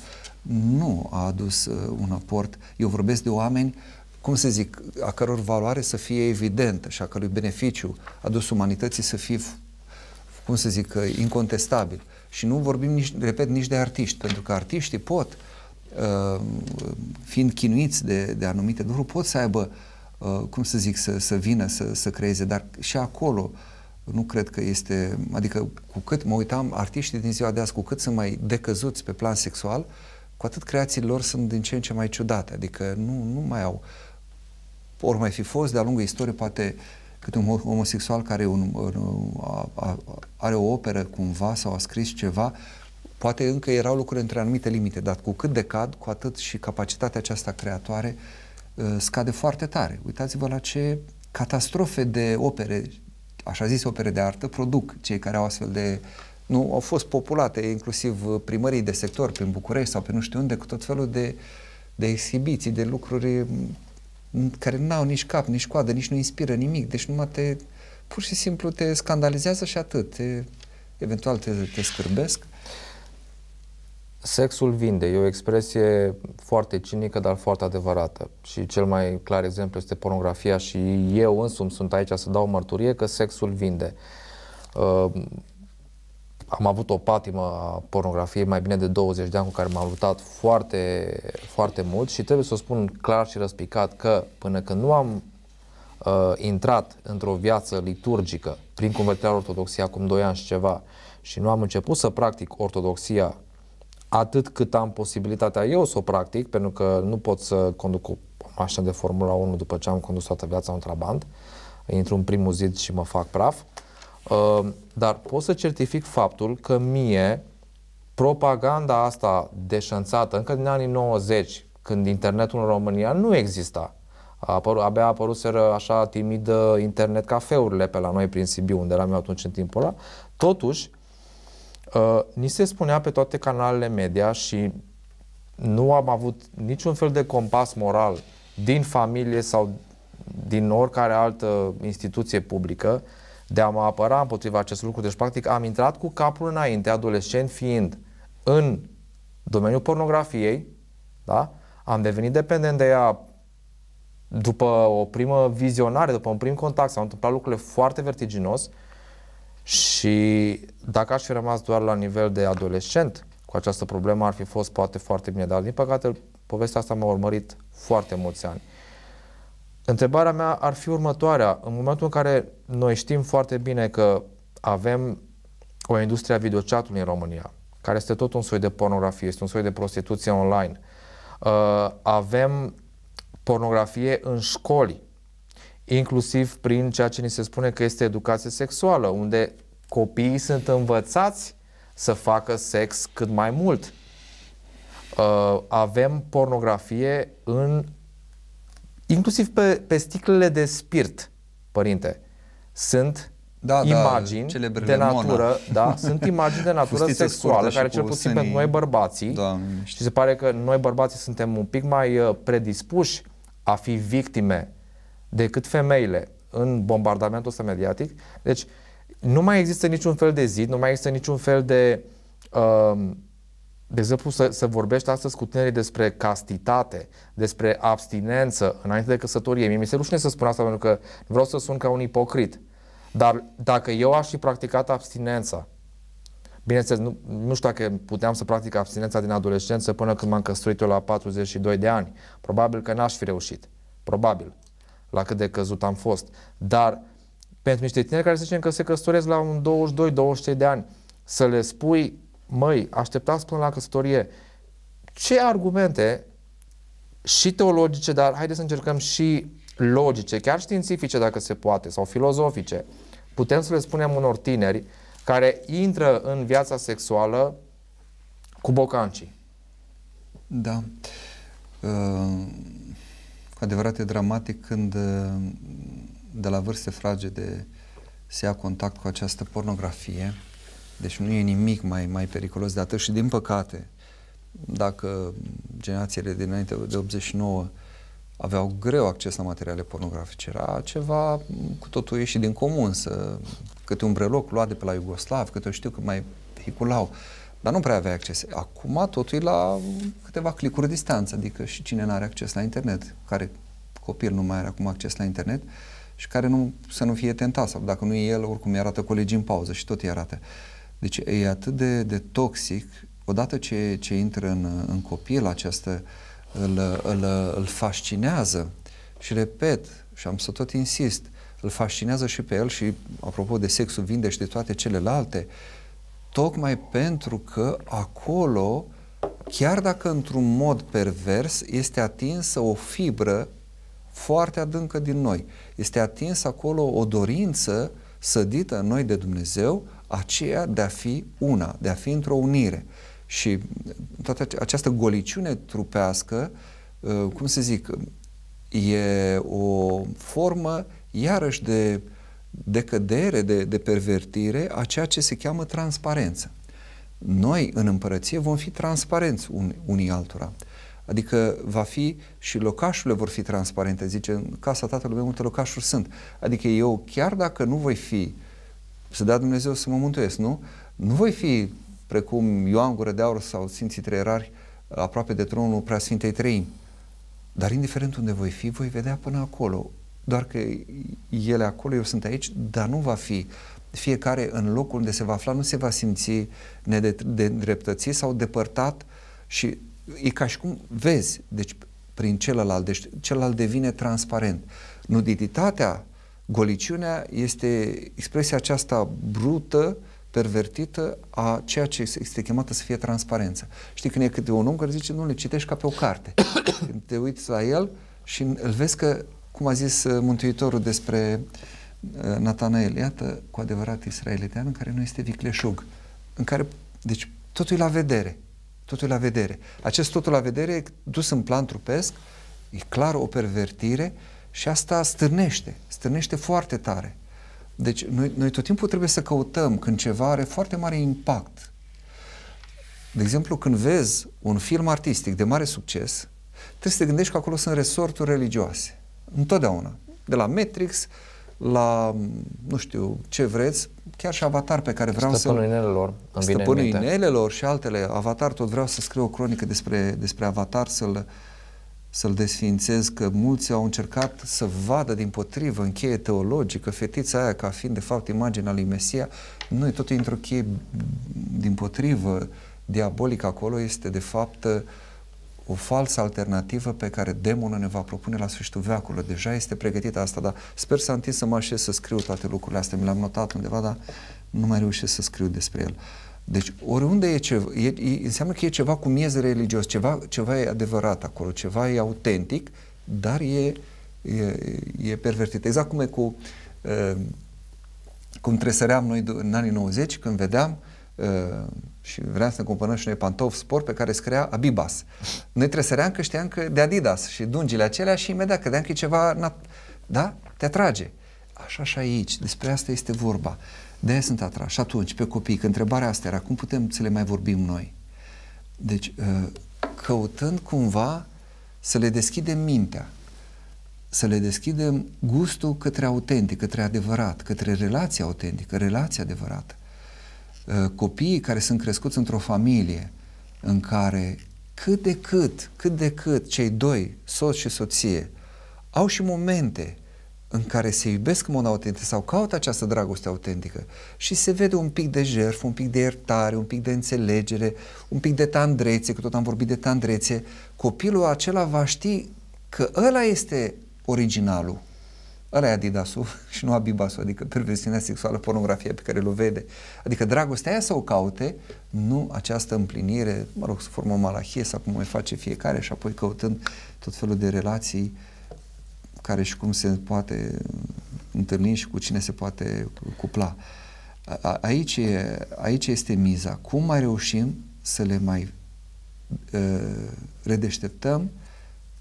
Speaker 2: Nu a adus uh, un aport, eu vorbesc de oameni, cum să zic, a căror valoare să fie evidentă și a cărui beneficiu adus umanității să fie, cum să zic, uh, incontestabil. Și nu vorbim, nici, repet, nici de artiști, pentru că artiștii pot, uh, fiind chinuiți de, de anumite lucruri, pot să aibă, cum să zic, să, să vină, să, să creeze, dar și acolo uh, nu cred că este, adică cu cât mă uitam, artiștii din ziua de azi, cu cât sunt mai decăzuți pe plan sexual, cu atât creațiile lor sunt din ce în ce mai ciudate, adică nu, nu mai au, ori mai fi fost de-a lungul istoriei, poate câte un homosexual care un, un, a, a, are o operă cumva sau a scris ceva, poate încă erau lucruri între anumite limite, dar cu cât decad, cu atât și capacitatea aceasta creatoare uh, scade foarte tare. Uitați-vă la ce catastrofe de opere așa zis opere de artă produc cei care au astfel de nu au fost populate inclusiv uh, primării de sector prin București sau pe nu știu unde cu tot felul de, de exhibiții, de lucruri care nu au nici cap, nici coadă, nici nu inspiră nimic, deci numai te pur și simplu te scandalizează și atât, te, eventual te, te scârbesc
Speaker 1: Sexul vinde, e o expresie foarte cinică, dar foarte adevărată. Și cel mai clar exemplu este pornografia și eu însumi sunt aici să dau mărturie că sexul vinde. Uh, am avut o patimă a pornografiei mai bine de 20 de ani cu care m-am luptat foarte, foarte mult și trebuie să o spun clar și răspicat că până când nu am uh, intrat într-o viață liturgică prin convertirea ortodoxiei acum 2 ani și ceva și nu am început să practic ortodoxia atât cât am posibilitatea eu să o practic, pentru că nu pot să conduc o mașină de Formula 1 după ce am condus toată viața un trabant, intru în primul zid și mă fac praf, uh, dar pot să certific faptul că mie propaganda asta deșanțată încă din anii 90, când internetul în România nu exista, a apărut, abia apăruseră așa timid internet cafeurile pe la noi prin Sibiu, unde eram eu atunci în timpul ăla, totuși Uh, ni se spunea pe toate canalele media și nu am avut niciun fel de compas moral din familie sau din oricare altă instituție publică de a mă apăra împotriva acest lucru. Deci, practic, am intrat cu capul înainte, adolescent fiind în domeniul pornografiei, da? am devenit dependent de ea după o primă vizionare, după un prim contact, s-au întâmplat lucrurile foarte vertiginos și dacă aș fi rămas doar la nivel de adolescent cu această problemă, ar fi fost poate foarte bine, dar din păcate povestea asta m-a urmărit foarte mulți ani. Întrebarea mea ar fi următoarea. În momentul în care noi știm foarte bine că avem o industrie a videochatului în România, care este tot un soi de pornografie, este un soi de prostituție online, uh, avem pornografie în școli, inclusiv prin ceea ce ni se spune că este educație sexuală, unde copiii sunt învățați să facă sex cât mai mult. Uh, avem pornografie în, inclusiv pe, pe sticlele de spirit, părinte. Sunt da, da imagini da, de natură, mona. da, sunt imagini de natură Fustițe sexuală, care cel puțin pentru noi bărbații, da, și se pare că noi bărbații suntem un pic mai uh, predispuși a fi victime decât femeile în bombardamentul ăsta mediatic. Deci nu mai există niciun fel de zid, nu mai există niciun fel de... Uh, de exemplu, să, să vorbești astăzi cu tinerii despre castitate, despre abstinență înainte de căsătorie. Mie mi se rușine să spun asta pentru că vreau să sun ca un ipocrit. Dar dacă eu aș fi practicat abstinența, bineînțeles, nu, nu știu dacă puteam să practic abstinența din adolescență până când m-am căsătorit eu la 42 de ani. Probabil că n-aș fi reușit. Probabil la cât de căzut am fost. Dar pentru niște tineri care să zicem că se căsătoresc la un 22-23 de ani, să le spui, măi, așteptați până la căsătorie, ce argumente și teologice, dar haideți să încercăm și logice, chiar științifice dacă se poate, sau filozofice, putem să le spunem unor tineri care intră în viața sexuală cu bocancii.
Speaker 2: Da. Uh cu adevărat e dramatic când uh, de la vârste fragede se ia contact cu această pornografie, deci nu e nimic mai, mai periculos de atât și din păcate, dacă generațiile dinainte de 89 aveau greu acces la materiale pornografice, era ceva cu totul ieșit din comun, să câte un breloc luat de pe la Iugoslav, câte o știu că mai vehiculau. Uh, dar nu prea avea acces. Acum totul e la câteva clicuri distanță, adică și cine nu are acces la internet, care copil nu mai are acum acces la internet și care nu, să nu fie tentat sau dacă nu e el, oricum îi arată colegii în pauză și tot îi arată. Deci e atât de, de toxic, odată ce, ce intră în, în copil această, îl, îl, îl fascinează și repet, și am să tot insist, îl fascinează și pe el și apropo de sexul vinde și de toate celelalte, uh, tocmai pentru că acolo, chiar dacă într-un mod pervers, este atinsă o fibră foarte adâncă din noi. Este atinsă acolo o dorință sădită în noi de Dumnezeu, aceea de a fi una, de a fi într-o unire. Și toată această goliciune trupească, uh, cum să zic, e o formă iarăși de uh, de cădere, de, de pervertire a ceea ce se cheamă transparență. Noi, în împărăție, vom fi transparenți un, unii altora. Adică va fi și locașurile vor fi transparente. Zice, în casa tatălui meu multe locașuri sunt. Adică eu, chiar dacă nu voi fi, să dea Dumnezeu să mă mântuiesc, nu? Nu voi fi precum Ioan Gură de Aur sau Sfinții Trei aproape de tronul Preasfintei Treimi. Dar indiferent unde voi fi, voi vedea până acolo doar că ele acolo, eu sunt aici, dar nu va fi fiecare în locul unde se va afla nu se va simți nedreptățit sau depărtat și e ca și cum vezi, deci prin celălalt, deci celălalt devine transparent. Nudititatea, goliciunea este expresia aceasta brută, pervertită a ceea ce este chemată să fie transparență. Știi, când e câte un om care zice, nu le citești ca pe o carte. Când te uiți la el și îl vezi că cum a zis uh, Mântuitorul despre uh, Natanael, iată cu adevărat israelitean în care nu este vicleșug, în care, deci, totul e la vedere. Totul e la vedere. Acest totul la vedere e dus în plan trupesc, e clar o pervertire și asta stârnește, stârnește foarte tare. Deci noi, noi tot timpul trebuie să căutăm când ceva are foarte mare impact. De exemplu, când vezi un film artistic de mare succes, trebuie să te gândești că acolo sunt resorturi religioase. Întotdeauna. De la Matrix, la nu știu ce vreți, chiar și avatar pe care vreau stăpânul să... Stăpânul inelelor. Stăpânul inelelor și altele. Avatar, tot vreau să scriu o cronică despre, despre avatar, să-l să-l desfințez, că mulți au încercat să vadă din potrivă în cheie teologică fetița aia ca fiind de fapt imaginea lui Mesia. Nu, e tot într-o cheie din potrivă diabolică acolo, este de fapt uh, o falsă alternativă pe care demonul ne va propune la sfârșitul veacului. Deja este pregătită asta, dar sper să am timp să mă așez să scriu toate lucrurile astea. Mi le-am notat undeva, dar nu mai reușesc să scriu despre el. Deci oriunde e ceva, e, e, înseamnă că e ceva cu miez religios, ceva, ceva e adevărat acolo, ceva e autentic, dar e, e, e pervertit. Exact cum e cu... E, uh, cum tresăream noi în anii 90, când vedeam uh, Uh, și vreau să ne cumpărăm și noi pantofi sport pe care scria Abibas. Noi tresăream că știam că de Adidas și dungile acelea și imediat credeam că e ceva, nat- da? Te atrage. Așa și aici, despre asta este vorba. De aia sunt atras. Și atunci, pe copii, că întrebarea asta era, cum putem să le mai vorbim noi? Deci, uh, căutând cumva să le deschidem mintea, să le deschidem gustul către autentic, către adevărat, către relația autentică, relația adevărată. Uh, copiii care sunt crescuți într-o familie în care cât de cât, cât de cât cei doi, soț și soție, au și momente în care se iubesc în mod autentic sau caută această dragoste autentică și se vede un pic de jertfă, un pic de iertare, un pic de înțelegere, un pic de tandrețe, că tot am vorbit de tandrețe, copilul acela va ști că ăla este originalul ăla e Adidasul și nu Abibasul, adică perversiunea sexuală, pornografia pe care o vede. Adică dragostea aia să o caute, nu această împlinire, mă rog, să formă malachie, sau cum mai face fiecare și apoi căutând tot felul de relații care și cum se poate întâlni și cu cine se poate cupla. aici, e, aici este miza. Cum mai reușim să le mai uh, redeșteptăm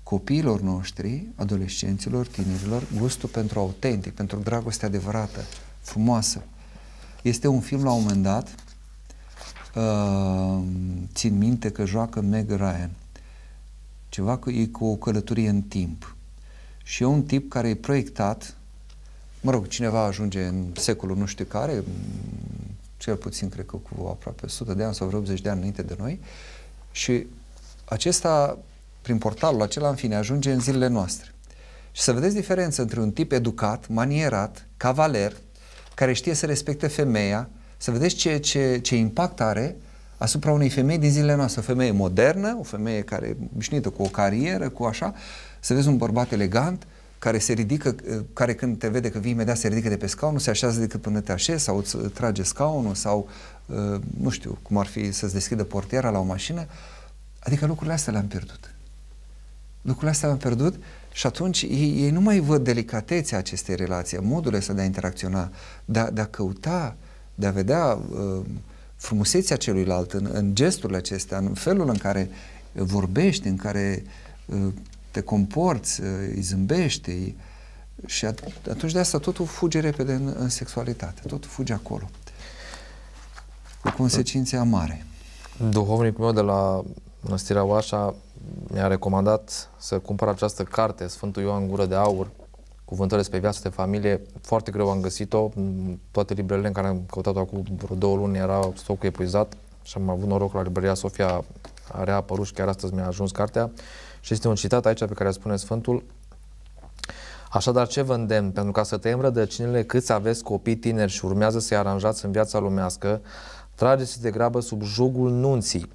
Speaker 2: copiilor noștri, adolescenților, tinerilor, gustul pentru autentic, pentru dragoste adevărată, frumoasă. Este un film la un moment dat, uh, țin minte că joacă Meg Ryan, ceva cu, e cu o călătorie în timp. Și e un tip care e proiectat, mă rog, cineva ajunge în secolul nu știu care, mm, cel puțin cred că cu aproape 100 de ani sau vreo 80 de ani înainte de noi, și acesta prin portalul acela, în fine, ajunge în zilele noastre. Și să vedeți diferența între un tip educat, manierat, cavaler, care știe să respecte femeia, să vedeți ce, ce, ce impact are asupra unei femei din zilele noastre. O femeie modernă, o femeie care e obișnuită cu o carieră, cu așa, să vezi un bărbat elegant, care se ridică, care când te vede că vii imediat se ridică de pe scaun, nu se așează decât până te așezi sau îți trage scaunul sau uh, nu știu cum ar fi să-ți deschidă portiera la o mașină. Adică lucrurile astea le-am pierdut. Lucrurile astea am pierdut și atunci ei, ei nu mai văd delicatețea acestei relații, modul ăsta de a interacționa, de a, de a căuta, de a vedea uh, frumusețea celuilalt în, în gesturile acestea, în felul în care vorbești, în care uh, te comporți, uh, îi zâmbești. Îi, și at- atunci de asta totul fuge repede în, în sexualitate, tot fuge acolo. Cu consecințe amare.
Speaker 1: Duhovnicul meu de la Mănăstirea Oașa mi-a recomandat să cumpăr această carte, Sfântul Ioan Gură de Aur, Cuvântări despre viață de familie. Foarte greu am găsit-o. Toate librările în care am căutat-o acum vreo două luni era stocul epuizat și am avut noroc la librăria Sofia a reapărut și chiar astăzi mi-a ajuns cartea. Și este un citat aici pe care spune Sfântul Așadar, ce vă îndemn? Pentru ca să tăiem rădăcinile câți aveți copii tineri și urmează să-i aranjați în viața lumească, trageți de grabă sub jugul nunții,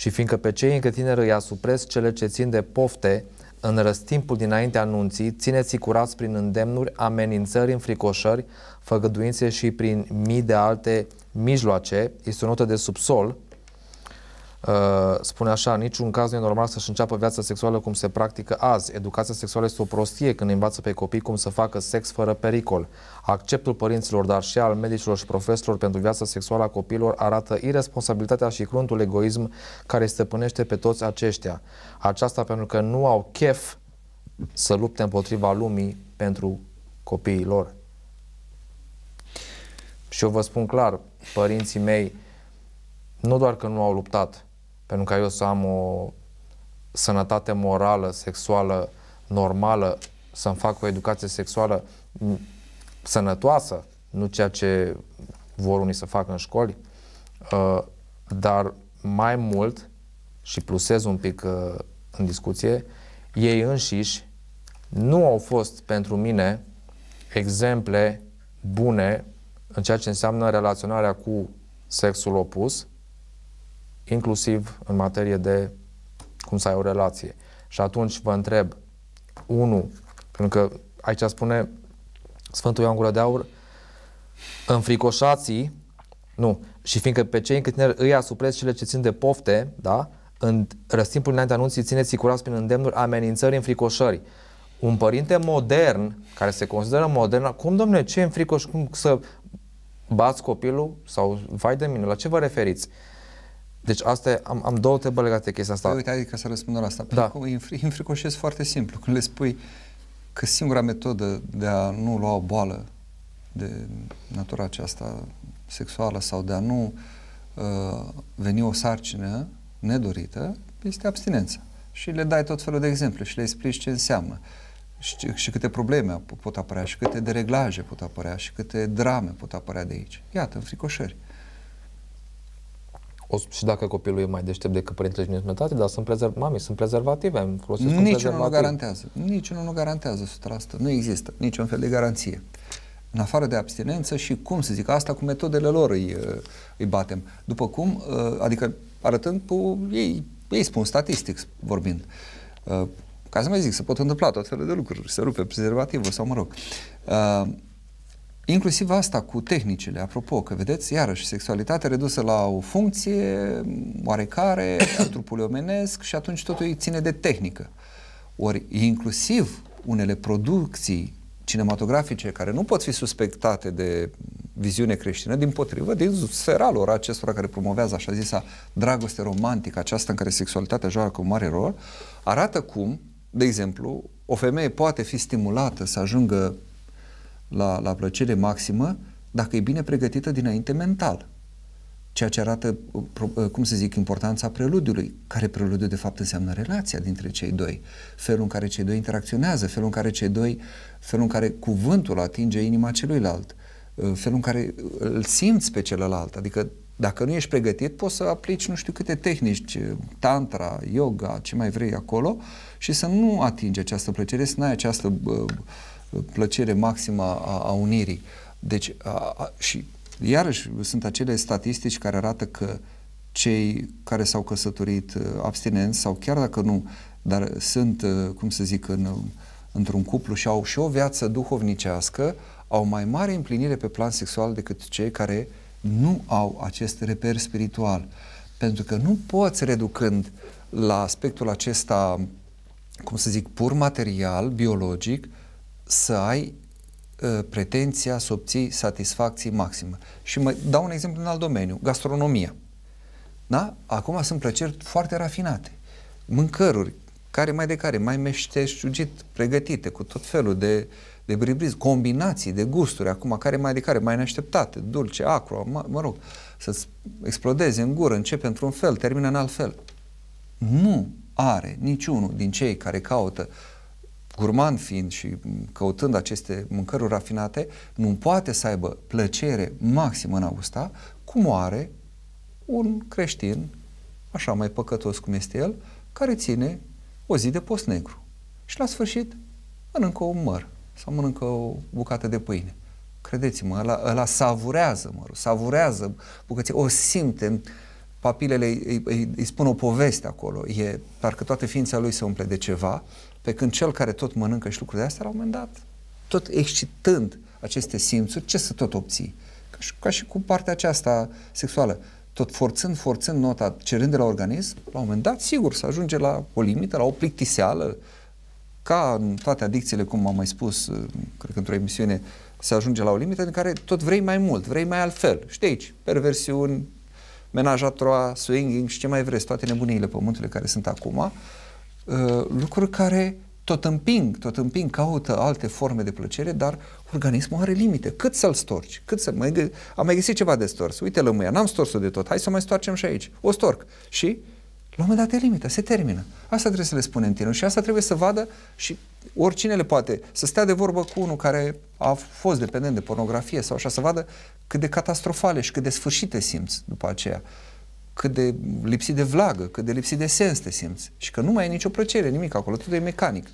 Speaker 1: și fiindcă pe cei încă tineri îi asupresc cele ce țin de pofte, în răstimpul dinainte anunții, țineți-i curați prin îndemnuri, amenințări, înfricoșări, făgăduințe și prin mii de alte mijloace, este o notă de subsol, Uh, spune așa, niciun caz nu e normal să-și înceapă viața sexuală cum se practică azi. Educația sexuală este o prostie când învață pe copii cum să facă sex fără pericol. Acceptul părinților, dar și al medicilor și profesorilor pentru viața sexuală a copiilor arată irresponsabilitatea și cruntul egoism care stăpânește pe toți aceștia. Aceasta pentru că nu au chef să lupte împotriva lumii pentru copiii lor. Și eu vă spun clar, părinții mei nu doar că nu au luptat, pentru ca eu să am o sănătate morală, sexuală, normală, să-mi fac o educație sexuală mm, sănătoasă, nu ceea ce vor unii să facă în școli, uh, dar mai mult, și plusez un pic uh, în discuție, ei înșiși nu au fost pentru mine exemple bune în ceea ce înseamnă relaționarea cu sexul opus inclusiv în materie de cum să ai o relație. Și atunci vă întreb, unu, pentru că aici spune Sfântul Ioan Gură de Aur, înfricoșații, nu, și fiindcă pe cei încât îi asupresc cele ce țin de pofte, da, în răstimpul înainte anunții țineți curați prin îndemnuri, amenințări, înfricoșări. Un părinte modern, care se consideră modern, cum domne, ce înfricoș, cum să bați copilul sau vai de mine, la ce vă referiți? Deci
Speaker 2: asta e, am, am două tebă legate de chestia asta. Păi, uite, adică să răspund la asta. Da. Pentru păi că îi înfricoșez foarte simplu. Când le spui că singura metodă de a nu lua o boală de natura aceasta sexuală sau de a nu uh, veni o sarcină nedorită este abstinența. Și le dai tot felul de exemple și le explici ce înseamnă și, și câte probleme pot apărea și câte dereglaje pot apărea și câte drame pot apărea de aici. Iată, înfricoșări. O, și dacă
Speaker 1: copilul e mai deștept decât părintele și sănătate, dar sunt prezerv- mami, sunt prezervative, îmi folosesc Niciunul prezervativ. nu garantează.
Speaker 2: Niciunul nu garantează 100%. Nu există niciun fel de garanție. În afară de abstinență și cum să zic, asta cu metodele lor îi, îi batem. După cum, ă, adică arătând cu ei, ei spun statistic vorbind. Ă, ca să mai zic, se pot întâmpla tot felul de lucruri, se rupe prezervativul sau mă rog. Ă, Inclusiv asta cu tehnicile, apropo, că vedeți, iarăși, sexualitatea redusă la o funcție mm, oarecare a trupului omenesc și atunci totul ține de tehnică. Ori inclusiv unele producții cinematografice care nu pot fi suspectate de viziune creștină, din potrivă, din sfera lor acestora care promovează așa zisa dragoste romantică, aceasta în care sexualitatea joacă un mare rol, arată cum, de exemplu, o femeie poate fi stimulată să ajungă la, la plăcere maximă dacă e bine pregătită dinainte mental. Ceea ce arată, uh, cum să zic, importanța preludiului, care preludiu de fapt înseamnă relația dintre cei doi, felul în care cei doi interacționează, felul în care cei doi, felul în care cuvântul atinge inima celuilalt, uh, felul în care uh, îl simți pe celălalt, adică dacă nu ești pregătit, poți să aplici nu știu câte tehnici, tantra, yoga, ce mai vrei acolo și să nu atingi această plăcere, să nu ai această uh, plăcere maximă a, a unirii. Deci, a, a, și iarăși sunt acele statistici care arată că cei care s-au căsătorit uh, abstinenți sau chiar dacă nu, dar sunt, uh, cum să zic, în, într-un cuplu și au și o viață duhovnicească, au mai mare împlinire pe plan sexual decât cei care nu au acest reper spiritual. Pentru că nu poți, reducând la aspectul acesta, cum să zic, pur material, biologic, să ai uh, pretenția să obții satisfacție maximă. Și mă dau un exemplu în alt domeniu, gastronomia. Da? Acum sunt plăceri foarte rafinate. Mâncăruri, care mai de care, mai meșteșugit, pregătite, cu tot felul de, de bribriz, combinații de gusturi, acum care mai de care, mai neașteptate, dulce, acru, mă, mă rog, să-ți explodeze în gură, începe într-un fel, termină în alt fel. Nu are niciunul din cei care caută gurman fiind și căutând aceste mâncăruri rafinate, nu poate să aibă plăcere maximă în a gusta, cum o are un creștin, așa mai păcătos cum este el, care ține o zi de post negru. Și la sfârșit mănâncă un măr sau mănâncă o bucată de pâine. Credeți-mă, ăla, ăla savurează mărul, savurează bucății, o simte, papilele îi, îi, îi spun o poveste acolo, e, parcă toată ființa lui se umple de ceva, pe când cel care tot mănâncă și lucruri de astea, la un moment dat, tot excitând aceste simțuri, ce să tot obții? Ca și, ca și cu partea aceasta sexuală. Tot forțând, forțând nota, cerând de la organism, la un moment dat, sigur, să ajunge la o limită, la o plictiseală, ca în toate adicțiile, cum am mai spus, cred că într-o emisiune, se ajunge la o limită în care tot vrei mai mult, vrei mai altfel. Știi aici, perversiuni, menaj troa, swinging și ce mai vreți, toate nebuniile pământului care sunt acum, uh, lucruri care tot împing, tot împing, caută alte forme de plăcere, dar organismul are limite. Cât să-l storci? Cât să... Am mai găsit ceva de stors. Uite lămâia, n-am stors-o de tot. Hai să mai stoarcem și aici. O storc. Și la un moment dat e limită, se termină. Asta trebuie să le spunem tine și asta trebuie să vadă și oricine le poate să stea de vorbă cu unul care a fost dependent de pornografie sau așa, să vadă cât de catastrofale și cât de sfârșite simți după aceea, cât de lipsit de vlagă, cât de lipsit de sens te simți și că nu mai e nicio plăcere, nimic acolo, totul e mecanic.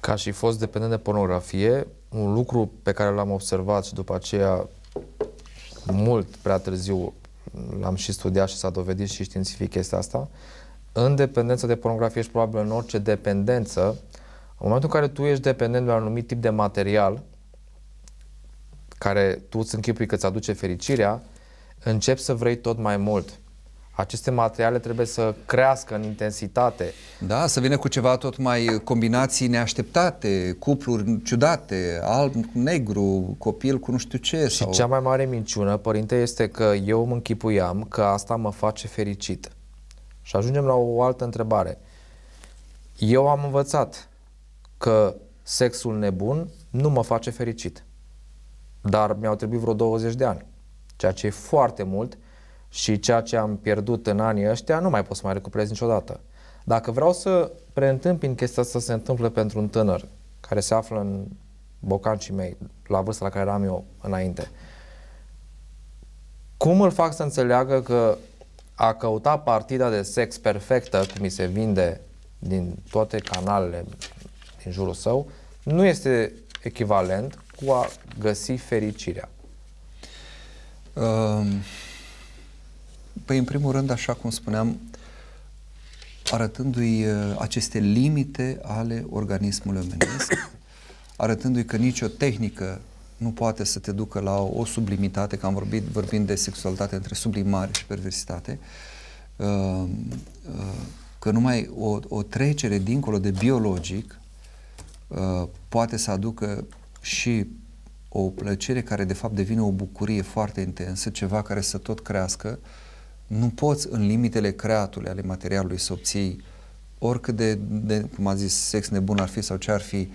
Speaker 2: Ca și fost dependent de pornografie, un lucru pe care l-am observat și după aceea
Speaker 1: mult prea târziu l-am și studiat și s-a dovedit și științific este asta, uh, în dependență de pornografie, ești probabil în orice dependență, în momentul în care tu ești dependent de un anumit tip de material, care tu îți închipui că îți aduce fericirea, începi să vrei tot mai mult. Aceste materiale trebuie să crească în intensitate.
Speaker 2: Da, să vină cu ceva tot mai combinații neașteptate, cupluri ciudate, alb cu negru, copil cu nu știu ce. Și sau...
Speaker 1: cea mai mare minciună, părinte, este că eu mă închipuiam că asta mă face fericit. Și ajungem la o altă întrebare. Eu am învățat că sexul nebun nu mă face fericit. Dar mi-au trebuit vreo 20 de ani, ceea ce e foarte mult și ceea ce am pierdut în anii ăștia nu mai pot să mai recuperez niciodată. Dacă vreau să preîntâmpin chestia asta să se întâmple pentru un tânăr care se află în bocancii mei, la vârsta la care eram eu înainte, cum îl fac să înțeleagă că a căuta partida de sex perfectă, cum mi se vinde din toate canalele din jurul său, nu este echivalent cu a găsi fericirea?
Speaker 2: Ehm, păi, în primul rând, așa cum spuneam, arătându-i eh, aceste limite ale organismului omenesc, arătându-i că nicio tehnică nu poate să te ducă la o sublimitate, că am vorbit vorbind de sexualitate între sublimare și perversitate, uh, uh, că numai o, o trecere dincolo de biologic uh, poate să aducă și o plăcere care de fapt devine o bucurie foarte intensă, ceva care să tot crească, nu poți în limitele creatului ale materialului să obții oricât de, de, cum a zis, sex nebun ar fi sau ce ar fi,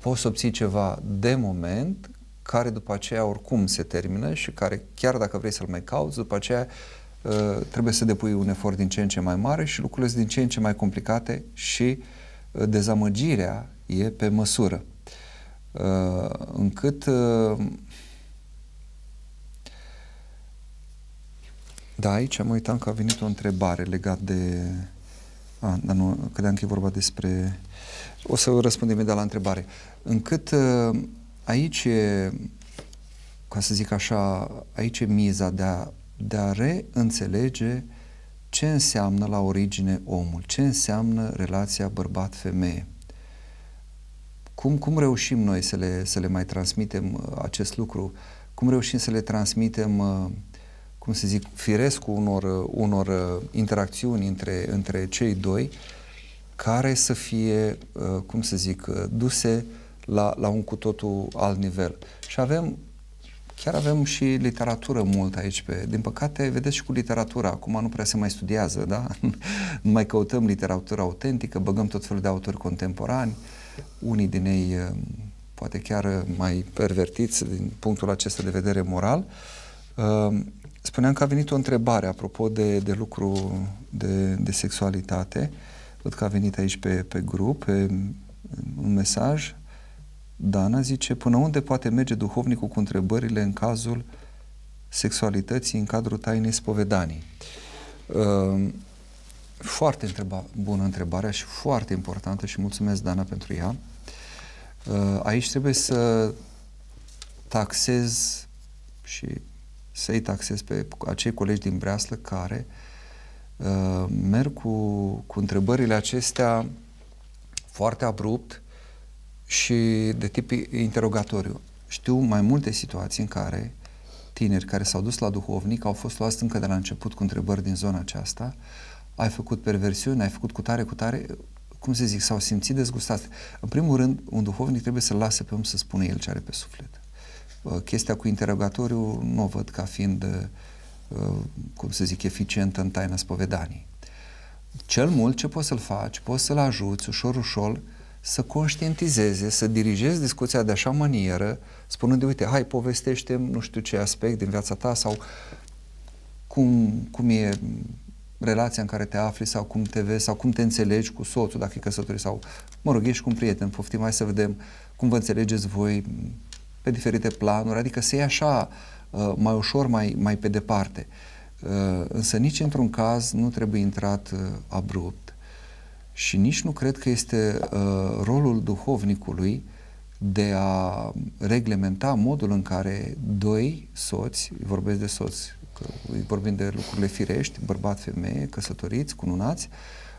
Speaker 2: poți obții ceva de moment care după aceea oricum se termină și care chiar dacă vrei să-l mai cauți, după aceea uh, trebuie să depui un efort din ce în ce mai mare și lucrurile sunt din ce în ce mai complicate și uh, dezamăgirea e pe măsură. Uh, încât Da, aici am uitat că a venit o întrebare legat de... A, dar nu, credeam că e vorba despre... O să răspund imediat la întrebare. Încât uh, aici e, ca să zic așa, aici e miza de a, de a reînțelege ce înseamnă la origine omul, ce înseamnă relația bărbat-femeie. Cum, cum reușim noi să le, să le mai transmitem uh, acest lucru? Cum reușim să le transmitem, uh, cum să zic, firesc unor, uh, unor interacțiuni între, între cei doi care să fie, cum să zic, duse uh, la, la un cu totul alt nivel. Și avem, chiar avem și literatură mult aici. Pe, din păcate, vedeți și cu literatura. Acum nu prea se mai studiază, da? nu mai căutăm literatura autentică, băgăm tot felul de autori contemporani, unii din ei eh, poate chiar mai pervertiți din punctul acesta de vedere moral. Eh, spuneam că a venit o întrebare apropo de, de lucru de, de sexualitate. Văd că a venit aici pe, pe grup, pe un mesaj. Dana zice, până unde poate merge duhovnicul cu întrebările în cazul sexualității în cadrul tainei spovedanii? Ehm, foarte întreba, bună întrebarea și foarte importantă și mulțumesc, Dana, pentru ea. Ehm, aici trebuie să taxez și să-i taxez pe acei colegi din Breaslă care uh, merg cu, cu întrebările acestea foarte abrupt și de tip interogatoriu. Știu mai multe situații în care tineri care s-au dus la duhovnic au fost luați încă de la început cu întrebări din zona aceasta. Ai făcut perversiune, ai făcut cu tare, cu tare, cum să zic, s-au simțit dezgustați. În primul rând, un duhovnic trebuie să lase pe om să spună el ce are pe suflet. Uh, chestia cu interogatoriu nu o văd ca fiind, uh, cum să zic, eficientă în taina spovedanii. Cel mult ce poți să-l faci, poți să-l ajuți ușor, ușor, să conștientizeze, să dirigezi discuția de așa manieră, spunând de, uite, hai, povestește nu știu ce aspect din viața ta sau cum, cum e relația în care te afli sau cum te vezi sau cum te înțelegi cu soțul dacă e căsătorit sau, mă rog, ești cu un prieten, poftim, hai să vedem cum vă înțelegeți voi pe diferite planuri, adică să iei așa uh, mai ușor, mai, mai pe departe. Uh, însă nici într-un caz nu trebuie intrat uh, abrupt și nici nu cred că este uh, rolul duhovnicului de a reglementa modul în care doi soți, vorbesc de soți, că vorbim de lucrurile firești, bărbat, femeie, căsătoriți, cununați,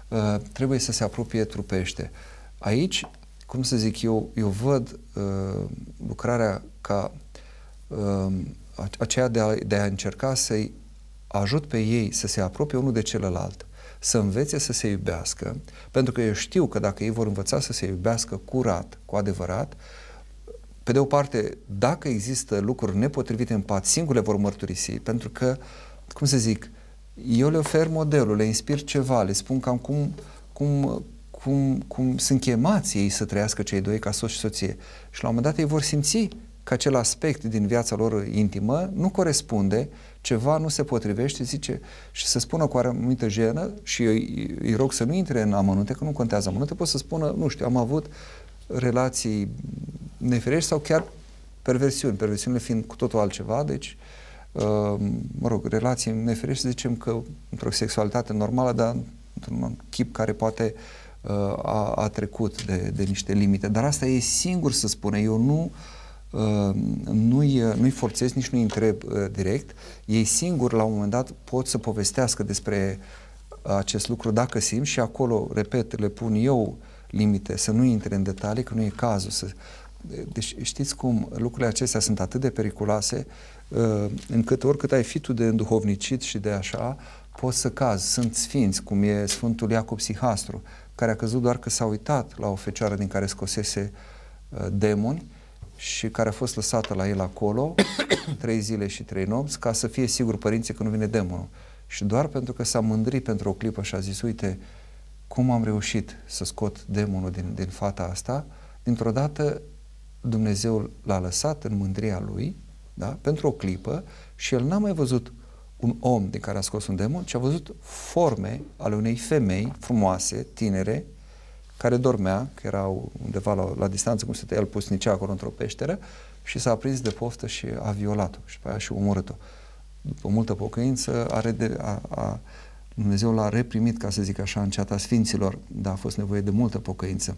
Speaker 2: uh, trebuie să se apropie trupește. Aici, cum să zic, eu, eu văd uh, lucrarea ca uh, aceea de a, de a încerca să-i ajut pe ei să se apropie unul de celălalt să învețe să se iubească, pentru că eu știu că dacă ei vor învăța să se iubească curat, cu adevărat, pe de o parte, dacă există lucruri nepotrivite în pat, singure vor mărturisi, pentru că, cum să zic, eu le ofer modelul, le inspir ceva, le spun cam cum, cum, cum, cum sunt chemați ei să trăiască cei doi ca soț și soție. Și la un moment dat ei vor simți că acel aspect din viața lor intimă nu corespunde ceva nu se potrivește, zice, și să spună cu anumită jenă și eu îi rog să nu intre în amănunte, că nu contează amănunte, pot să spună, nu știu, am avut relații neferești sau chiar perversiuni, perversiunile fiind cu totul altceva, deci uh, mă rog, relații neferești, să zicem că într-o sexualitate normală, dar într-un chip care poate uh, a, a trecut de, de niște limite. Dar asta e singur să spune. Eu nu uh, Uh, nu-i, uh, nu-i forțez, nici nu-i întreb uh, direct. Ei singuri, la un moment dat, pot să povestească despre acest lucru dacă simt și acolo, repet, le pun eu limite, să nu intre în detalii, că nu e cazul. Să... Deci știți cum lucrurile acestea sunt atât de periculoase încât oricât ai fi tu de înduhovnicit și de așa, poți să cazi. Sunt sfinți, cum e Sfântul Iacob Sihastru, care a căzut doar că s-a uitat la o fecioară din care scosese demoni și care a fost lăsată la el acolo, trei zile și trei nopți, ca să fie sigur părinții că nu vine demonul. Și doar pentru că s-a mândrit pentru o clipă și a zis, uite, cum am reușit să scot demonul din, din fata asta, dintr-o dată Dumnezeu l-a lăsat în mândria lui, da? pentru o clipă, și el n-a mai văzut un om din care a scos un demon, ci a văzut forme ale unei femei frumoase, tinere, care dormea, că era undeva la, la distanță, cum se el pus nici acolo într-o peșteră și s-a prins de poftă și a violat-o și pe aia și omorât-o. După multă pocăință, a, a, a, Dumnezeu l-a reprimit, ca să zic așa, în ceata Sfinților, dar a fost nevoie de multă pocăință.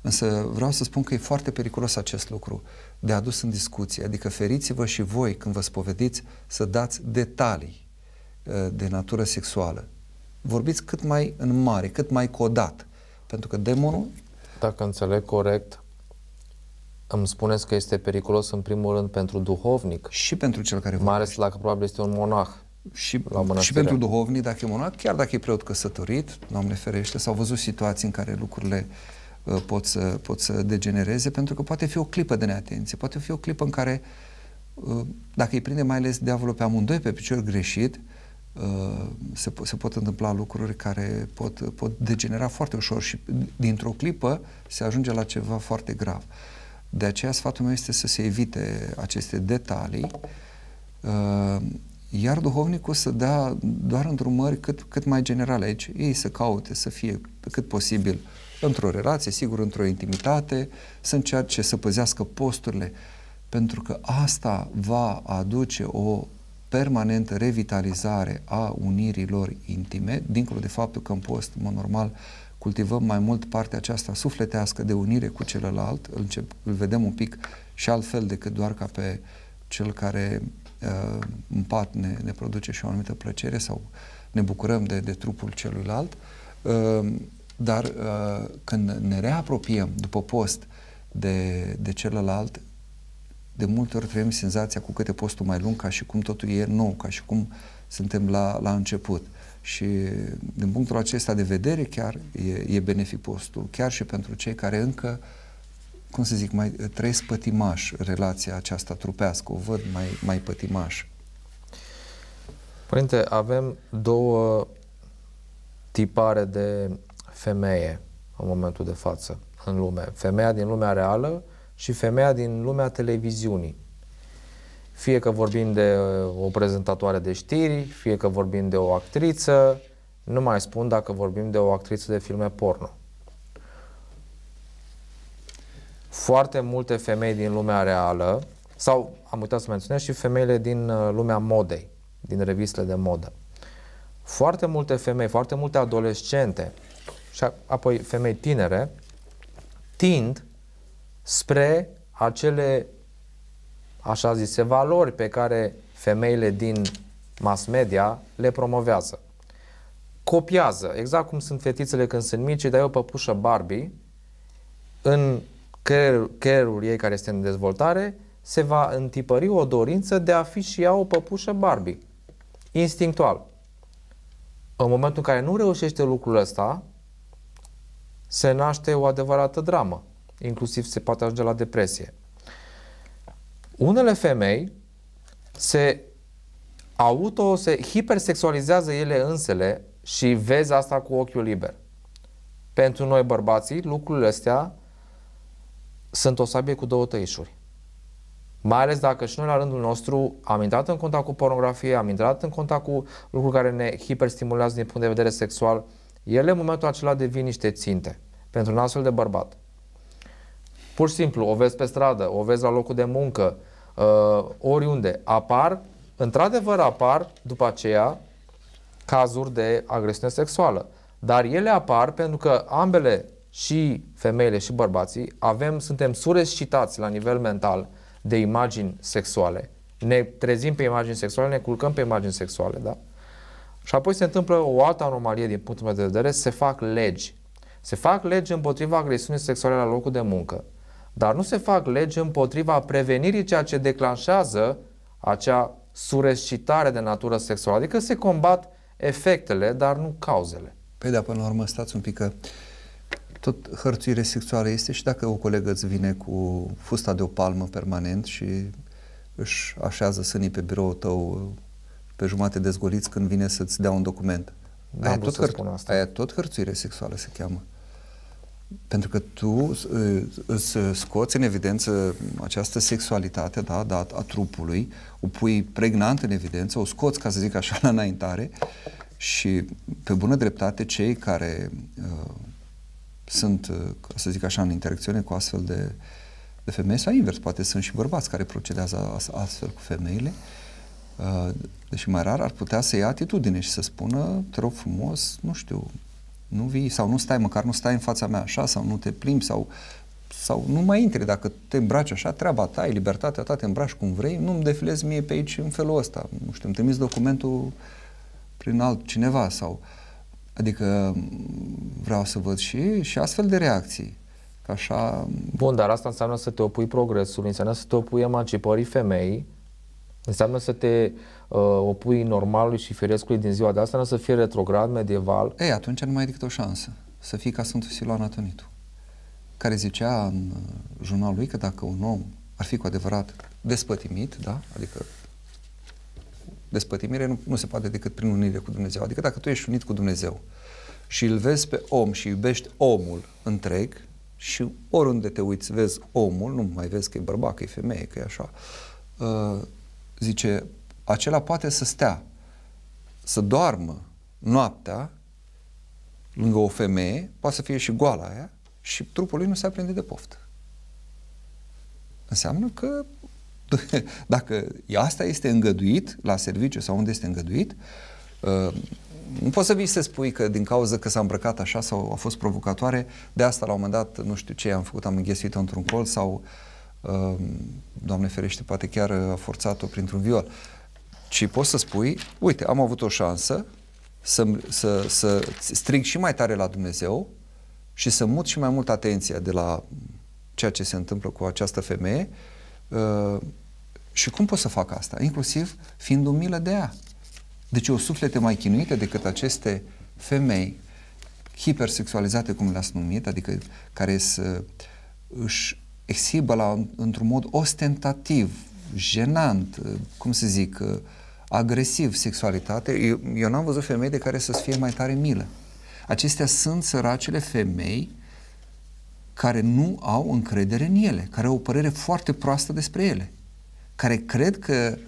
Speaker 2: Însă vreau să spun că e foarte periculos acest lucru de adus în discuție, adică feriți-vă și voi când vă spovediți să dați detalii uh, de natură sexuală. Vorbiți cât mai în mare, cât mai codat, pentru că demonul... Dacă înțeleg
Speaker 1: corect, îmi spuneți că este periculos în primul rând pentru duhovnic. Și
Speaker 2: pentru cel care vorbește. Mai ales dacă probabil este un monah. Și, și pentru duhovnic, dacă e monah, chiar dacă e preot căsătorit, Doamne ferește, s-au văzut situații în care lucrurile uh, pot să, pot să degenereze, pentru că poate fi o clipă de neatenție, poate fi o clipă în care, uh, dacă îi prinde mai ales diavolul pe amândoi pe picior greșit, uh, Uh, se, se pot întâmpla lucruri care pot, pot degenera foarte ușor și dintr-o clipă se ajunge la ceva foarte grav. De aceea sfatul meu este să se evite aceste detalii, uh, iar duhovnicul să dea doar îndrumări cât, cât mai generale aici. Ei să caute să fie cât posibil într-o relație, sigur, într-o intimitate, să încerce să păzească posturile, pentru că asta va aduce o permanentă revitalizare a unirilor intime, dincolo de faptul că în post, mă normal, cultivăm mai mult partea aceasta sufletească de unire cu celălalt, îl, încep, îl vedem un pic și altfel decât doar ca pe cel care uh, în pat ne, ne produce și o anumită plăcere sau ne bucurăm de, de trupul celuilalt, uh, dar uh, când ne reapropiem după post de, de celălalt, de multe ori trăim senzația cu câte postul mai lung, ca și cum totul e nou, ca și cum suntem la, la început. Și din punctul acesta de vedere chiar e, e benefic postul, chiar și pentru cei care încă, cum să zic, mai trăiesc pătimaș relația aceasta trupească, o văd mai, mai pătimaș.
Speaker 1: Părinte, avem două tipare de femeie în momentul de față în lume. Femeia din lumea reală și femeia din lumea televiziunii. Fie că vorbim de uh, o prezentatoare de știri, fie că vorbim de o actriță, nu mai spun dacă vorbim de o actriță de filme porno. Foarte multe femei din lumea reală, sau am uitat să menționez și femeile din uh, lumea modei, din revistele de modă. Foarte multe femei, foarte multe adolescente și apoi femei tinere tind spre acele, așa zise, valori pe care femeile din mass media le promovează. Copiază, exact cum sunt fetițele când sunt mici, dar eu păpușă Barbie, în creierul, ei care este în dezvoltare, se va întipări o dorință de a fi și ea o păpușă Barbie. Instinctual. În momentul în care nu reușește lucrul ăsta, se naște o adevărată dramă inclusiv se poate ajunge la depresie. Unele femei se auto, se hipersexualizează ele însele și vezi asta cu ochiul liber. Pentru noi bărbații, lucrurile astea sunt o sabie cu două tăișuri. Mai ales dacă și noi la rândul nostru am intrat în contact cu pornografie, am intrat în contact cu lucruri care ne hiperstimulează din punct de vedere sexual, ele în momentul acela devin niște ținte pentru un astfel de bărbat. Pur și simplu, o vezi pe stradă, o vezi la locul de muncă, uh, oriunde. Apar, într-adevăr apar după aceea cazuri de agresiune sexuală. Dar ele apar pentru că ambele, și femeile și bărbații, avem, suntem surescitați la nivel mental de imagini sexuale. Ne trezim pe imagini sexuale, ne culcăm pe imagini sexuale, da? Și apoi se întâmplă o altă anomalie din punctul meu de vedere, se fac legi. Se fac legi împotriva agresiunii sexuale la locul de muncă. Dar nu se fac legi împotriva prevenirii ceea ce declanșează acea surescitare de natură sexuală. Adică se combat efectele, dar nu
Speaker 2: cauzele. Păi da, până la urmă, stați un pic că tot hărțuire sexuală este și dacă o colegă îți vine cu fusta de o palmă permanent și își așează sânii pe biroul tău pe jumate dezgoliți când vine să-ți dea un document. Da, aia, tot, hăr- asta. aia tot hărțuire sexuală se cheamă pentru că tu uh, îți uh, scoți în evidență această sexualitate da, da, a trupului, o pui pregnant în evidență, o scoți, ca să zic așa, la înaintare și pe bună dreptate cei care uh, sunt, uh, ca să zic așa, în interacțiune cu astfel de, de femei sau invers, poate sunt și bărbați care procedează astfel cu femeile, uh, deși mai rar ar putea să ia atitudine și să spună, te rog frumos, nu știu, nu vii sau nu stai, măcar nu stai în fața mea așa sau nu te plimbi sau, sau nu mai intri. Dacă te îmbraci așa, treaba ta, e libertatea ta, te îmbraci cum vrei, nu-mi defilezi mie pe aici în felul ăsta. Nu știu, îmi trimis documentul prin alt cineva sau... Adică vreau să văd și, și astfel de reacții. Că așa...
Speaker 1: Bun, dar asta înseamnă să te opui progresului, înseamnă să te opui emancipării femei, Înseamnă să te uh, opui normalului și firescului din ziua de asta, nu să fie retrograd, medieval.
Speaker 2: Ei, atunci nu mai e decât o șansă să fii ca Sfântul Siloan Atonitu, care zicea în uh, jurnalul lui că dacă un om ar fi cu adevărat despătimit, da? adică despătimire nu, nu se poate decât prin unire cu Dumnezeu. Adică dacă tu ești unit cu Dumnezeu și îl vezi pe om și iubești omul întreg și oriunde te uiți vezi omul, nu mai vezi că e bărbat, că e femeie, că e așa, uh, zice, acela poate să stea, să doarmă noaptea lângă o femeie, poate să fie și goala aia, și trupul lui nu se aprinde de poftă. Înseamnă că dacă asta este îngăduit la serviciu sau unde este îngăduit, uh, nu poți să vii să spui că din cauza că s-a îmbrăcat așa sau a fost provocatoare, de asta la un moment dat, nu știu ce, am făcut, am înghesuit într-un col sau uh, Ehm, Doamne ferește, poate chiar eh, a forțat-o printr-un viol, ci poți să spui, uite, am avut o șansă să, să, să strig și mai tare la Dumnezeu și să mut și mai mult atenția de la ceea ce se întâmplă cu această femeie eh, și cum pot să fac asta? Inclusiv fiind umilă de ea. Deci o suflete mai chinuite decât aceste femei hipersexualizate, cum le-ați numit, adică care să își exhibă la, într-un mod ostentativ, jenant, uh, cum să zic, uh, agresiv sexualitate, eu, eu n-am văzut femei de care să-ți fie mai tare milă. Acestea sunt săracele femei care nu au încredere în ele, care au o părere foarte proastă despre ele, care cred că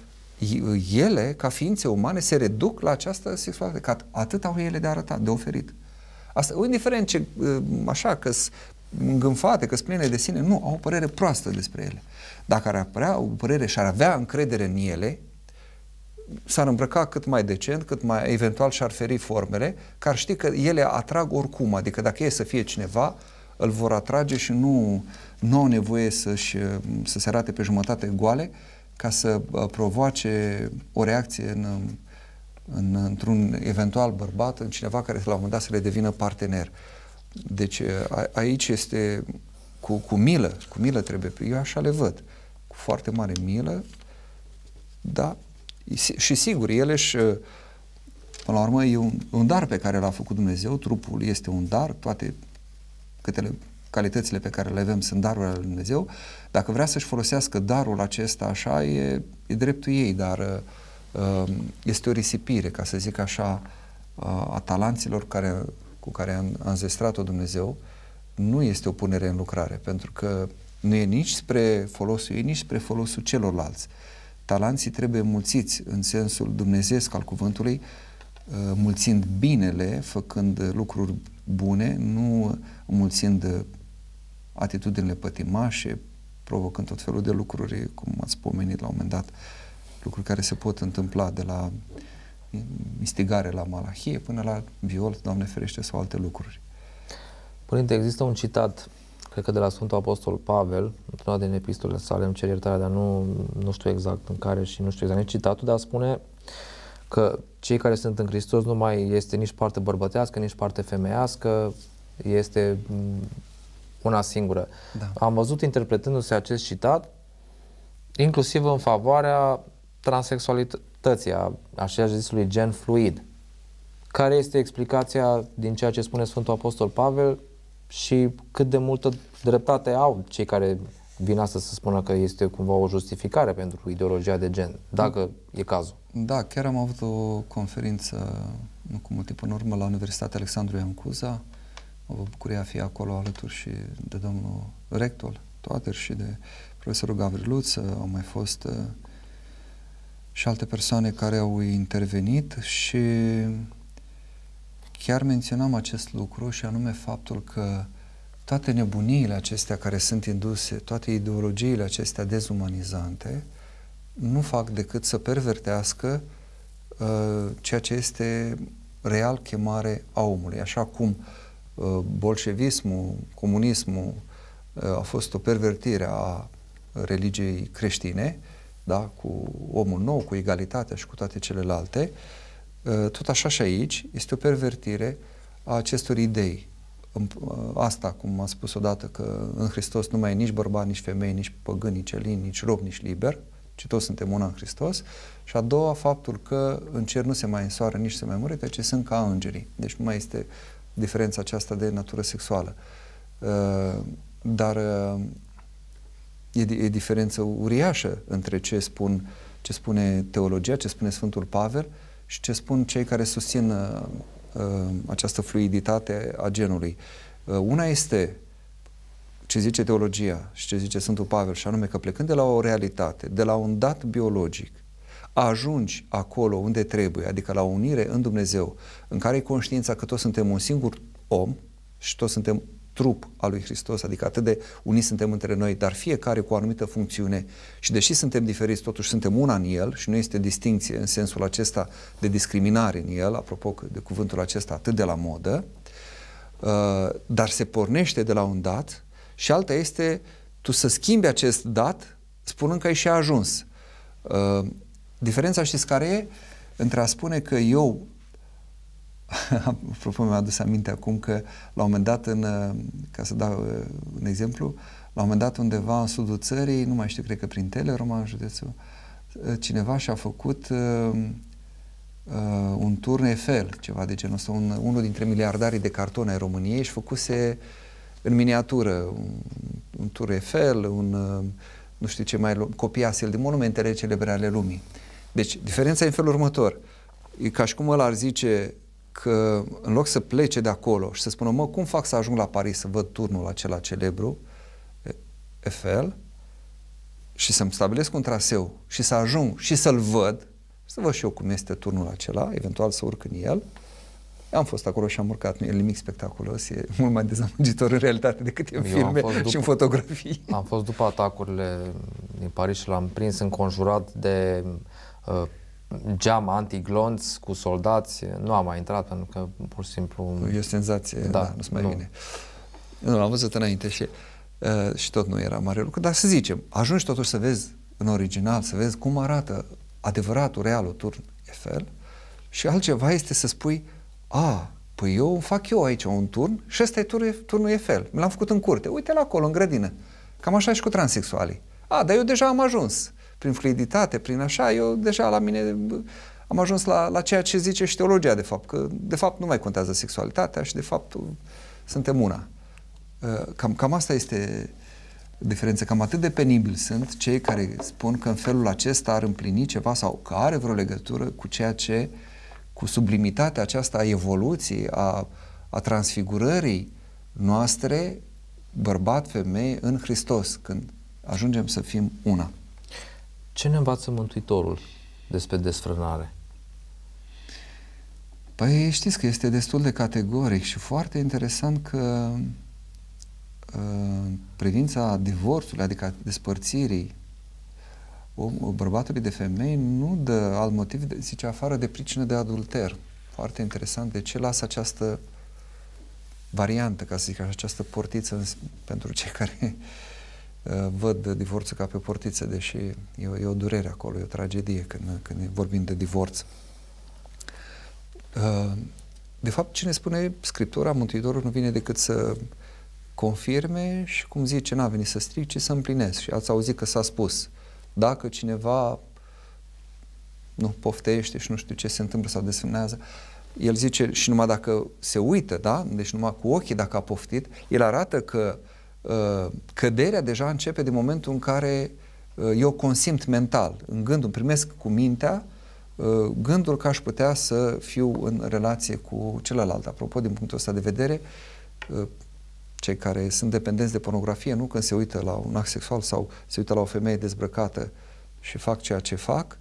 Speaker 2: ele, ca ființe umane, se reduc la această sexualitate, că atât au ele de arătat, de oferit. Asta, indiferent ce, uh, așa, că îngânfate, că sunt pline de sine. Nu, au o părere proastă despre ele. Dacă ar apărea o părere și ar avea încredere în ele, s-ar îmbrăca cât mai decent, cât mai eventual și-ar feri formele, că ar ști că ele atrag oricum, adică dacă e să fie cineva, îl vor atrage și nu, nu au nevoie să-și, să se arate pe jumătate goale ca să uh, provoace o reacție în, în, într-un eventual bărbat, în cineva care la un moment dat să le devină partener. Deci uh, a, aici este cu, cu milă, cu milă trebuie, eu așa le văd, cu foarte mare milă, da, și sigur, ele își, uh, până la urmă, e un, un dar pe care l-a făcut Dumnezeu, trupul este un dar, toate câtele calitățile pe care le avem sunt darul Lui Dumnezeu, dacă vrea să-și folosească darul acesta așa, e, e dreptul ei, dar uh, um, este o risipire, ca să zic așa, a talanților care cu care a înzestrat-o Dumnezeu nu este o punere în lucrare, pentru că nu e nici spre folosul ei, nici spre folosul celorlalți. Talanții trebuie mulțiți în sensul dumnezeesc al cuvântului, uh, mulțind binele, făcând lucruri bune, nu mulțind atitudinile pătimașe, provocând tot felul de lucruri, cum ați pomenit la un moment dat, lucruri care se pot întâmpla de la uh, instigare la malahie până la viol, Doamne ferește, sau alte lucruri. Părinte,
Speaker 1: există un citat, cred că de la Sfântul Apostol Pavel, într-una din epistolele sale, îmi cer iertarea, dar nu, nu știu exact în care și nu știu exact nici citatul, dar spune că cei care sunt în Hristos nu mai este nici parte bărbătească, nici parte femeiască, este mm, una singură. Da. Am văzut interpretându-se acest citat, inclusiv în favoarea libertății, a așa zisului gen fluid. Care este explicația din ceea ce spune Sfântul Apostol Pavel și cât de multă dreptate au cei care vin astăzi să spună că este cumva o justificare pentru ideologia de gen, dacă
Speaker 2: da. e cazul. Da, chiar am avut o conferință nu cu mult timp în urmă la Universitatea Alexandru Iancuza. Mă vă bucuria a fi acolo alături și de domnul rector Toader și de profesorul Gavriluț. Au mai fost uh, și alte persoane care au intervenit și chiar menționam acest lucru și anume faptul că toate nebuniile acestea care sunt induse, toate ideologiile acestea dezumanizante, nu fac decât să pervertească uh, ceea ce este real chemare a omului. Așa cum uh, bolșevismul, comunismul uh, a fost o pervertire a religiei creștine, uh, da? cu omul nou, cu egalitatea și cu toate celelalte, ă, tot așa și aici este o pervertire a acestor idei. Ă, asta, cum am spus odată, că în Hristos nu mai e nici bărbat, nici femei, nici păgân, nici elin, nici rob, nici liber, ci toți suntem una în Hristos. Și a doua, faptul că în cer nu se mai însoară, nici se mai murite, ci deci sunt ca îngerii. Deci nu mai este diferența aceasta de natură sexuală. Ă, dar E, e diferență uriașă între ce, spun, ce spune teologia, ce spune Sfântul Pavel și ce spun cei care susțin uh, uh, această fluiditate a genului. Uh, una este ce zice teologia și ce zice Sfântul Pavel, și anume că plecând de la o realitate, de la un dat biologic, ajungi acolo unde trebuie, adică la unire în Dumnezeu, în care e conștiința că toți suntem un singur om și toți suntem trup al lui Hristos, adică atât de uniți suntem între noi, dar fiecare cu o anumită funcțiune și deși suntem diferiți, totuși suntem una în el și nu este distinție în sensul acesta de discriminare în el, apropo de cuvântul acesta atât de la modă, uh, dar se pornește de la un dat și alta este tu să schimbi acest dat spunând că ai și ajuns. Uh, diferența știți care e? Între a spune că eu apropo, mi am adus aminte acum că la un moment dat, în, uh, ca să dau uh, un exemplu, la un moment dat undeva în sudul țării, nu mai știu, cred că prin Teleroma, în județul, uh, cineva și-a făcut uh, uh, un turn Eiffel, ceva de genul ăsta, un, unul dintre miliardarii de cartone ai României și făcuse în miniatură un, un tur Eiffel, un uh, nu știu ce mai copiase el de monumentele celebre ale lumii. Deci, diferența e în felul următor. E ca și cum ăla ar zice că în loc să plece de acolo și să spună, mă, cum fac să ajung la Paris să văd turnul acela celebru, Eiffel, și să-mi stabilesc un traseu și să ajung și să-l văd, să văd și eu cum este turnul acela, eventual să urc în el. Am fost acolo și am urcat, nu e nimic spectaculos, e mult mai dezamăgitor în realitate decât în filme după, și în fotografii.
Speaker 1: Am fost după atacurile din Paris și l-am prins înconjurat de uh, geam antiglonț cu soldați, nu am mai intrat pentru că pur și simplu...
Speaker 2: E o senzație, da, da nu se mai nu. vine. Nu, l-am văzut înainte și, uh, și tot nu era mare lucru, dar să zicem, ajungi totuși să vezi în original, să vezi cum arată adevăratul, realul turn Eiffel și altceva este să spui, a, păi eu fac eu aici un turn și ăsta e turnul, Eiffel, mi l-am făcut în curte, uite la acolo, în grădină. Cam așa și cu transexualii. A, dar eu deja am ajuns prin fluiditate, prin așa, eu deja la mine am ajuns la, la ceea ce zice și teologia, de fapt, că de fapt nu mai contează sexualitatea și de fapt suntem una. Ă, cam, cam asta este diferența. Cam atât de penibil sunt cei care spun că în felul acesta ar împlini ceva sau că are vreo legătură cu ceea ce, cu sublimitatea aceasta a evoluției, a, a transfigurării noastre, bărbat, femeie, în Hristos, când ajungem să fim una. Ce ne învață Mântuitorul despre desfrânare? Păi știți că este destul de categoric și foarte interesant că în ă, privința divorțului, adică despărțirii despărțirii bărbatului de femei, nu dă alt motiv, zice, afară de pricină de adulter. Foarte interesant de ce lasă această variantă, ca să zic așa, această portiță în, pentru cei care Eh, văd divorțul ca pe portiță, deși e, o, e o durere acolo, e o tragedie când, când vorbim de divorț. Eh, de fapt, cine spune Scriptura, Mântuitorul nu vine decât să confirme și, cum zice, n-a venit să stric, ci să împlinesc. Și ați auzit că s-a spus, dacă cineva nu poftește și nu știu ce se întâmplă sau desfânează, el zice și numai dacă se uită, da? Deci numai cu ochii dacă a poftit, el arată că uh, Uh, căderea deja începe din momentul în care uh, eu consimt mental, în gândul, primesc cu mintea uh, gândul că aș putea să fiu în relație cu celălalt. Apropo, din punctul ăsta de vedere, cei care sunt dependenți de pornografie, nu când se uită la un act sexual sau se uită la o femeie dezbrăcată și fac ceea ce fac,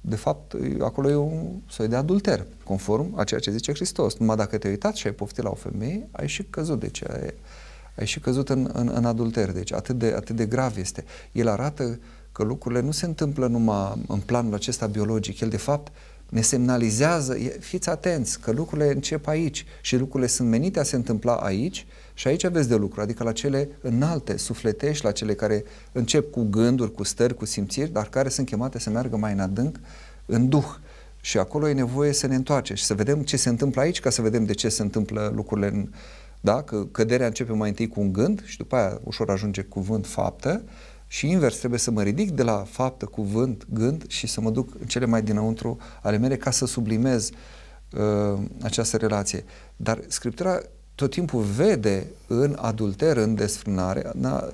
Speaker 2: de fapt, acolo e un soi de adulter, conform a ceea ce zice Hristos. Numai dacă te-ai uitat și ai poftit la o femeie, ai și căzut de ce ai și căzut în, în, în adulter. Deci atât de, atât de grav este. El arată că lucrurile nu se întâmplă numai în planul acesta biologic. El, de fapt, ne semnalizează, fiți atenți, că lucrurile încep aici și lucrurile sunt menite a se întâmpla aici și aici aveți de lucru, adică la cele înalte, sufletești, la cele care încep cu gânduri, cu stări, cu simțiri, dar care sunt chemate să meargă mai în adânc, în duh. Și acolo e nevoie să ne întoarcem și să vedem ce se întâmplă aici ca să vedem de ce se întâmplă lucrurile în, da? Că căderea începe mai întâi cu un gând și după aia ușor ajunge cuvânt, faptă și invers, trebuie să mă ridic de la faptă, cuvânt, gând și să mă duc în cele mai dinăuntru ale mele ca să sublimez uh, această relație. Dar Scriptura tot timpul vede în adulter, în desfrânare, na,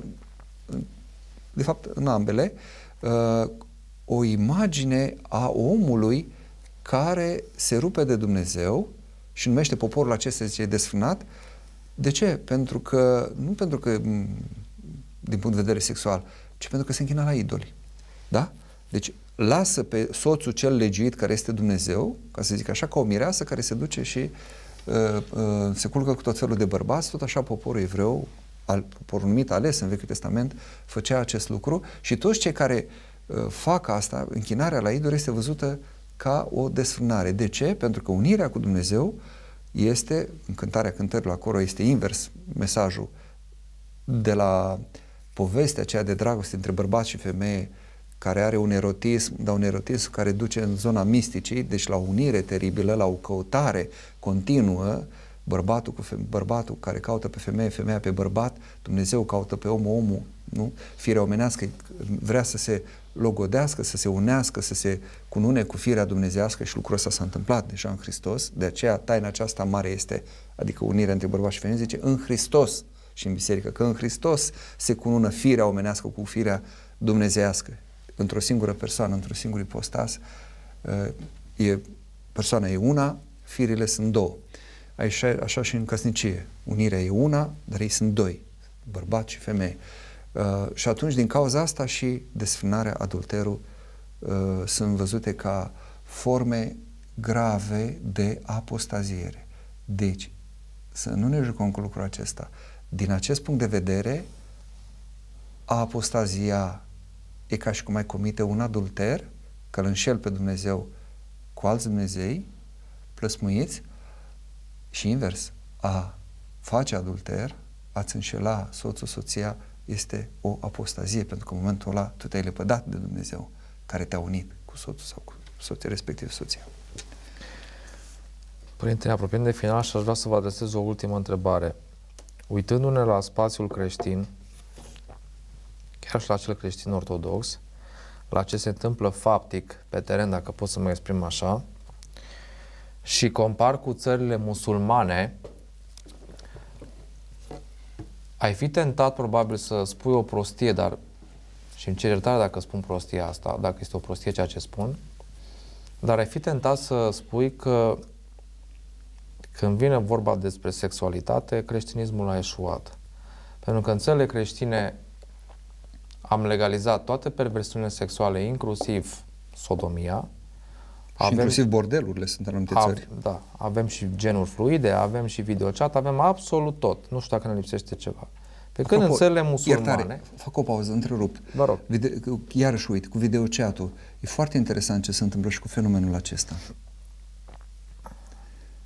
Speaker 2: de fapt în ambele, uh, o imagine a omului care se rupe de Dumnezeu și numește poporul acesta zice desfrânat de ce? Pentru că, nu pentru că din punct de vedere sexual, ci pentru că se închină la idoli. Da? Deci lasă pe soțul cel legiuit care este Dumnezeu, ca să zic așa, ca o mireasă care se duce și uh, uh, se culcă cu tot felul de bărbați, tot așa poporul evreu, al, poporul numit ales în Vechiul Testament, făcea acest lucru și toți cei care uh, fac asta, închinarea la idol este văzută ca o desfrânare. De ce? Pentru că unirea cu Dumnezeu uh, este, în cântarea cântărilor acolo, este invers mesajul de la povestea aceea de dragoste între bărbat și femeie, care are un erotism, dar un erotism care duce în zona misticii, deci la o unire teribilă, la o căutare continuă, bărbatul, cu feme- bărbatul care caută pe femeie, femeia pe bărbat, Dumnezeu caută pe om, omul, nu? Firea omenească vrea să se logodească, să se unească, să se cunune cu firea dumnezească și lucrul ăsta s-a întâmplat deja în Hristos, de aceea taina aceasta mare este, adică unirea între bărbați și femei, zice în Hristos și în biserică, că în Hristos se cunună firea omenească cu firea dumnezească, într-o singură persoană, într-un singur ipostas, uh, e, persoana e una, firile sunt două. Așa, așa și în căsnicie. Unirea e una, dar ei sunt doi, bărbat și femeie. Uh, și atunci, din cauza asta și desfrânarea, adulterul uh, sunt văzute ca forme grave de apostaziere. Deci, să nu ne jucăm cu lucrul acesta. Din acest punct de vedere, apostazia e ca și cum ai comite un adulter, că îl înșel pe Dumnezeu cu alți Dumnezei, plăsmuiți, și invers, a face adulter, ați înșela soțul, soția, este o apostazie, pentru că în momentul ăla tu te-ai lepădat de Dumnezeu care te-a unit cu soțul sau cu soția respectiv soția.
Speaker 1: Părinte, ne apropiem de final și aș vrea să vă adresez o ultimă întrebare. Uitându-ne la spațiul creștin, chiar și la cel creștin ortodox, la ce se întâmplă faptic pe teren, dacă pot să mă exprim așa, și compar cu țările musulmane, ai fi tentat probabil să spui o prostie, dar și îmi cer iertare dacă spun prostia asta, dacă este o prostie ceea ce spun, dar ai fi tentat să spui că când vine vorba despre sexualitate, creștinismul a eșuat. Pentru că în țările creștine am legalizat toate perversiunile sexuale, inclusiv sodomia,
Speaker 2: avem, și inclusiv bordelurile sunt în anumite țări.
Speaker 1: Da, avem și genuri fluide, avem și videochat, avem absolut tot. Nu știu dacă ne lipsește ceva.
Speaker 2: Pe când în țările musulmane... Iertare, fac o pauză, întrerup. Vă rog. Vide- iarăși uit, cu videochatul. E foarte interesant ce se întâmplă și cu fenomenul acesta.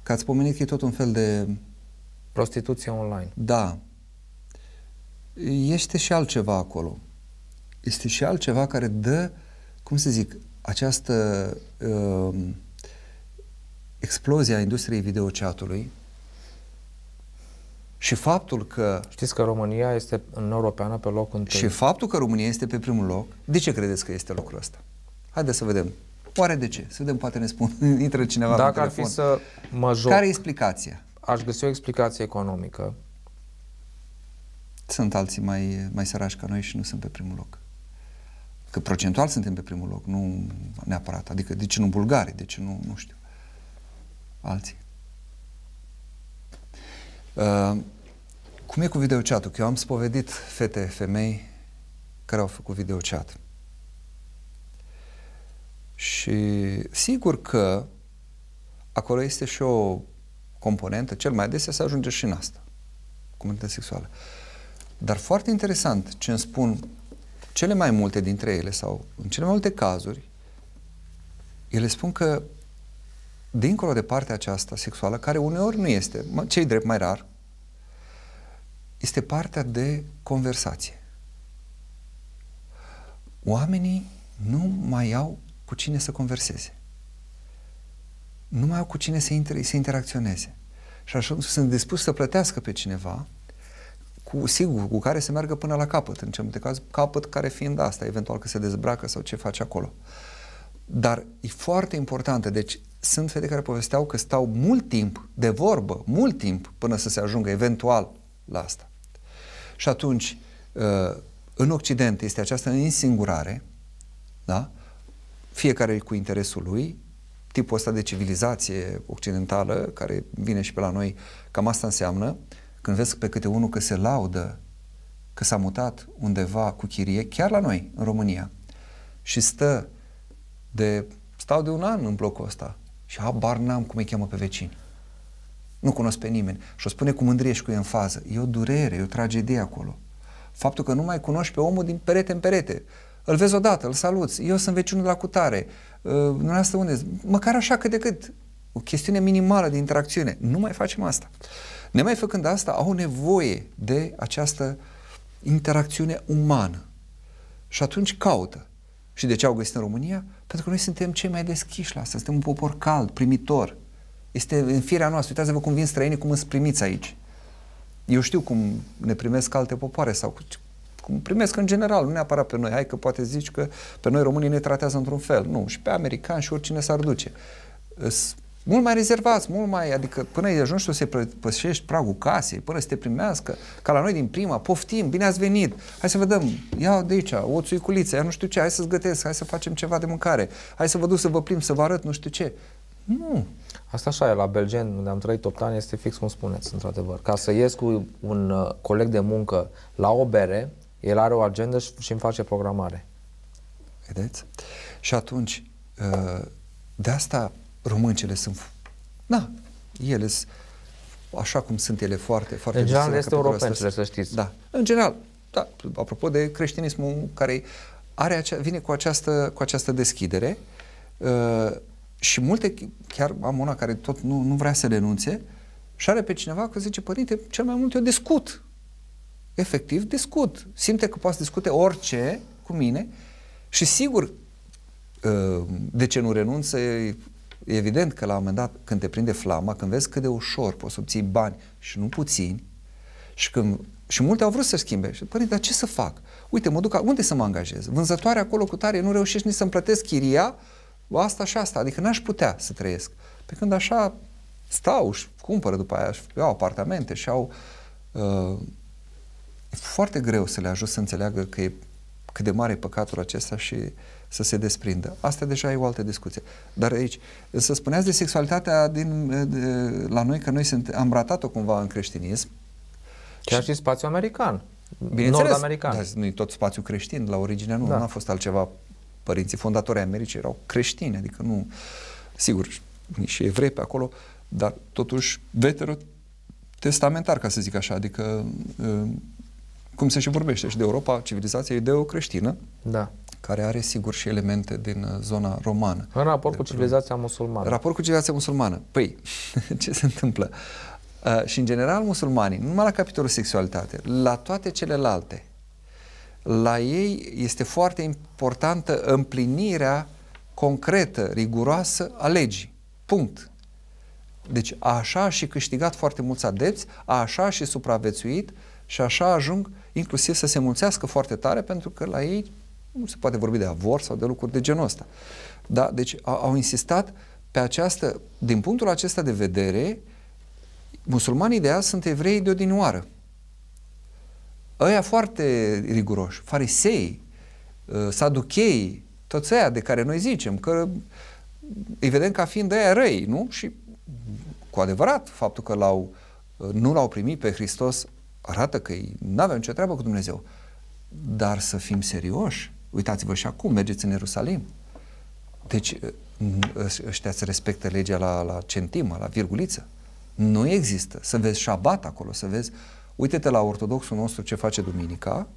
Speaker 2: Că ați pomenit că e tot un fel de... Prostituție online. Da. Este și altceva acolo. Este și altceva care dă, cum să zic, această uh, explozie a industriei videoceatului și faptul că... Știți că România este în europeană pe locul întâi. Și faptul că România este pe primul loc, de ce credeți că este locul ăsta? Haideți să vedem. Oare de ce? Să vedem, poate ne spun, intră cineva Dacă ar fi să mă joc, Care e explicația? Aș găsi o explicație economică. Sunt alții mai, mai sărași ca noi și nu sunt pe primul loc. Că procentual suntem pe primul loc, nu neapărat. Adică de ce nu bulgari, de ce nu, nu știu, alții. Uh, cum e cu videochat-ul? Că eu am spovedit fete, femei care au făcut videochat. Și sigur că acolo este și o componentă, cel mai adesea se ajunge și în asta, comunitatea sexuală. Dar foarte interesant ce îmi spun cele mai multe dintre ele, sau în cele mai multe cazuri, ele spun că dincolo de partea aceasta sexuală, care uneori nu este, cei drept mai rar, este partea de conversație. Oamenii nu mai au cu cine să converseze. Nu mai au cu cine să, inter- să interacționeze. Și așa sunt dispus să plătească pe cineva cu, sigur, cu care se meargă până la capăt, în cel multe cazuri, capăt care fiind asta, eventual că se dezbracă sau ce face acolo. Dar e foarte importantă, deci sunt fete care povesteau că stau mult timp de vorbă, mult timp până să se ajungă eventual la asta. Și atunci, uh, în Occident este această însingurare, da? fiecare cu interesul lui, tipul ăsta de civilizație occidentală care vine și pe la noi, cam asta înseamnă, când vezi pe câte unul că se laudă că s-a mutat undeva cu chirie, chiar la noi, în România, și stă de, stau de un an în blocul ăsta și habar n-am cum îi cheamă pe vecini. Nu cunosc pe nimeni. Și o spune cu mândrie și cu e în fază. E o durere, e o tragedie acolo. Faptul că nu mai cunoști pe omul din perete în perete. Îl vezi odată, îl saluți. Eu sunt vecinul de la cutare. Ă, uh, asta unde? Măcar așa cât de cât. O chestiune minimală de interacțiune. Nu mai facem asta. Nemai făcând asta, au nevoie de această interacțiune umană. Și atunci caută. Și de ce au găsit în România? Pentru că noi suntem cei mai deschiși la asta. Suntem un popor cald, primitor. Este în firea noastră. Uitați-vă cum vin străinii, cum îți primiți aici. Eu știu cum ne primesc alte popoare sau cum primesc în general, nu neapărat pe noi. Hai că poate zici că pe noi românii ne tratează într-un fel. Nu, și pe americani și oricine s-ar duce. Sunt mult mai rezervați, mult mai, adică până îi ajungi tu să se pășești pragul casei, până să te primească, ca la noi din prima, poftim, bine ați venit, hai să vedem, ia de aici, o țuiculiță, ia nu știu ce, hai să-ți gătesc, hai să facem ceva de mâncare, hai să vă duc să vă prim, să vă arăt nu știu ce. Nu. Asta așa e, la Belgen, unde am trăit 8 ani, este fix cum spuneți,
Speaker 1: într-adevăr. Ca să ies cu un uh, coleg de muncă la o bere, el are o agenda
Speaker 2: și îmi face programare. Vedeți? Și atunci, uh, de asta româncele sunt... Da, ele sunt așa cum sunt ele foarte, foarte... Deci în general este european, să știți. Da, în general. Da, apropo de creștinismul care are acea, vine cu această, cu această deschidere uh, și multe, chiar am una care tot nu, nu vrea să renunțe și are pe cineva că zice, părinte, cel mai mult eu discut. Efectiv, discut. Simte că poate să discute orice cu mine și sigur uh, de ce nu renunță Evident că la un moment dat, când te prinde flama, când vezi cât de ușor poți obții bani și nu puțini, și când și multe au vrut să schimbe. Și părinte, dar ce să fac? Uite, mă duc, unde să mă angajez? Vânzătoare acolo cu tare, nu reușești nici să-mi plătesc chiria, asta și asta, adică n-aș putea să trăiesc. Pe când așa stau și cumpără după aia și au apartamente și au... Uh, e foarte greu să le ajut să înțeleagă că e cât de mare e păcatul acesta și să se desprindă. Asta deja e o altă discuție. Dar aici, să spuneați de sexualitatea din, de, la noi, că noi sunt, am ratat-o cumva în creștinism. Chiar și, și
Speaker 1: spațiul american.
Speaker 2: Bineînțeles, american Dar nu tot spațiul creștin, la origine nu, da. nu a fost altceva. Părinții fondatori ai Americii erau creștini, adică nu, sigur, și evrei pe acolo, dar totuși veterotestamentar, ca să zic așa, adică uh, cum se și vorbește și de Europa, civilizația e de o creștină Da care are sigur și elemente din uh, zona romană. În raport cu
Speaker 1: civilizația musulmană. Raport
Speaker 2: cu civilizația musulmană. Păi, ce se întâmplă? Uh, și în general musulmanii, numai la capitolul sexualitate, la toate celelalte, la ei este foarte importantă împlinirea concretă, riguroasă a legii. Punct. Deci așa a și câștigat foarte mulți adepți, așa a și supraviețuit și așa ajung inclusiv să se mulțească foarte tare pentru că la ei nu se poate vorbi de avort sau de lucruri de genul ăsta. Da? Deci au, au insistat pe această, din punctul acesta de vedere, musulmanii de azi sunt evrei de odinioară. Ăia foarte riguroși, farisei, uh, saduchei, toți ăia de care noi zicem că îi vedem ca fiind aia răi, nu? Și cu adevărat, faptul că l-au, uh, nu l-au primit pe Hristos arată că ei nu aveau nicio treabă cu Dumnezeu. Dar să fim serioși, Uitați-vă și acum, mergeți în Ierusalim. Deci uh, ăștia se respectă legea la, la centimă, la virguliță. Nu există. Să vezi șabat acolo, să vezi... Uite-te la ortodoxul nostru ce face duminica,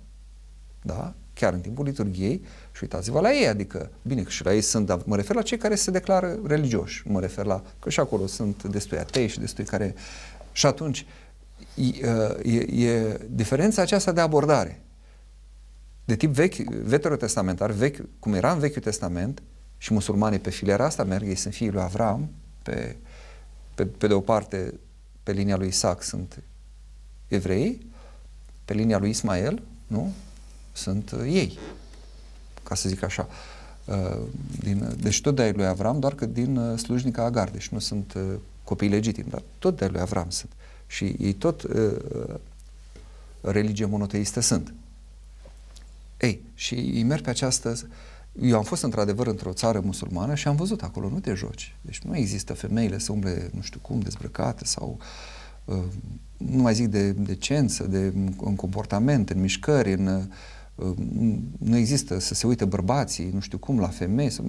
Speaker 2: da? chiar în timpul liturgiei și uitați-vă la ei, adică, bine că și la ei sunt, dar mă refer la cei care se declară religioși, mă refer la, că și acolo sunt destui atei și destui care... Și atunci, e, uh, e, e diferența aceasta de abordare de tip vechi, veterotestamentar, vechi, cum era în Vechiul Testament, și musulmanii pe filiera asta merg, ei sunt fiii lui Avram, pe, pe, pe de o parte, pe linia lui Isaac sunt evrei, pe linia lui Ismael, nu? Sunt uh, ei, ca să zic așa. Uh, din, deci tot de ai lui Avram, doar că din uh, slujnica Agar, deci nu sunt copii legitimi, dar tot de ai lui Avram sunt. Și ei tot religie monoteistă sunt. Ei, și îi merg pe această... Eu am fost într-adevăr într-o țară musulmană și am văzut acolo, nu te joci. Deci nu există femeile să umble nu știu cum, dezbrăcate sau uh, nu mai zic de decență, de în comportament, în mișcări, în uh, nu există să se uite bărbații, nu știu cum, la femei, să,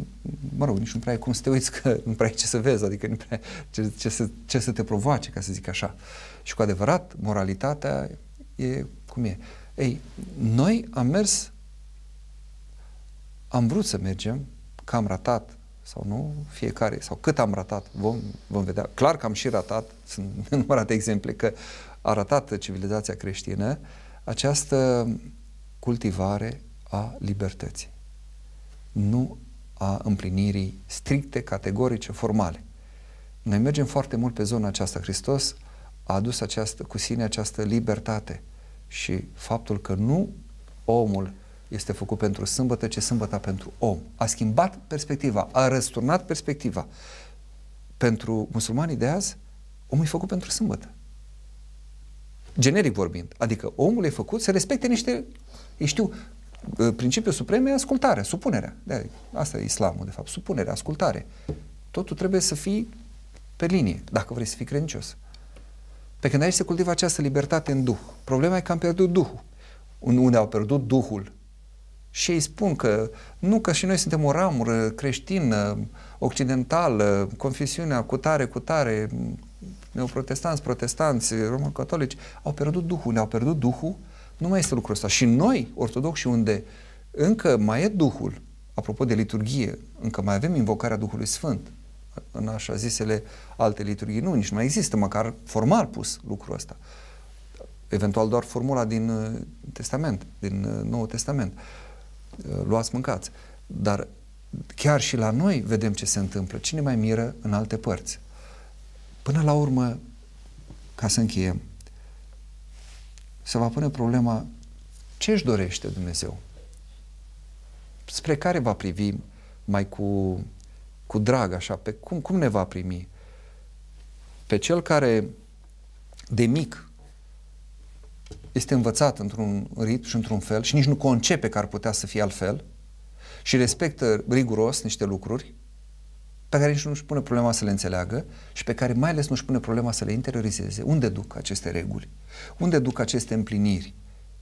Speaker 2: mă rog, nici nu prea ai cum să te uiți, că nu prea ai ce să vezi, adică nu prea ce, ce, să, ce să te provoace, ca să zic așa. Și cu adevărat, moralitatea e cum e. Ei, noi am mers am vrut să mergem, că am ratat sau nu, fiecare, sau cât am ratat, vom, vom vedea. Clar că am și ratat, sunt numărate exemple, că a ratat civilizația creștină această cultivare a libertății, nu a împlinirii stricte, categorice, formale. Noi mergem foarte mult pe zona aceasta. Hristos a adus această, cu sine această libertate și faptul că nu omul este făcut pentru sâmbătă, ce sâmbăta pentru om. A schimbat perspectiva, a răsturnat perspectiva. Pentru musulmanii de azi, omul e făcut pentru sâmbătă. Generic vorbind. Adică omul e făcut să respecte niște, știu, principiul suprem e ascultarea, supunerea. De asta e islamul, de fapt, supunere, ascultare. Totul trebuie să fii pe linie, dacă vrei să fii credincios. Pe când aici se cultivă această libertate în duh. Problema e că am pierdut duhul. Unde au pierdut duhul, și ei spun că nu că și noi suntem o ramură creștină, occidentală, confesiunea cu tare, cu tare, neoprotestanți, protestanți, români catolici, au pierdut Duhul, ne-au pierdut Duhul, nu mai este lucrul ăsta. Și noi, ortodoxi, unde încă mai e Duhul, apropo de liturghie, încă mai avem invocarea Duhului Sfânt, în așa zisele alte liturghii, nu, nici nu mai există, măcar formal pus lucrul ăsta. Eventual doar formula din uh, Testament, din uh, Noul Testament. Uh, Uh, luați, mâncați. Dar chiar și la noi vedem ce se întâmplă. Cine mai miră în alte părți? Până la urmă, ca să încheiem, se va pune problema ce își dorește Dumnezeu? Spre care va privi mai cu, cu drag, așa, pe cum, cum ne va primi? Pe cel care de mic este învățat într-un ritm și într-un fel și nici nu concepe că ar putea să fie altfel și respectă riguros niște lucruri pe care nici nu-și pune problema să le înțeleagă și pe care mai ales nu-și pune problema să le interiorizeze. Unde duc aceste reguli? Unde duc aceste împliniri?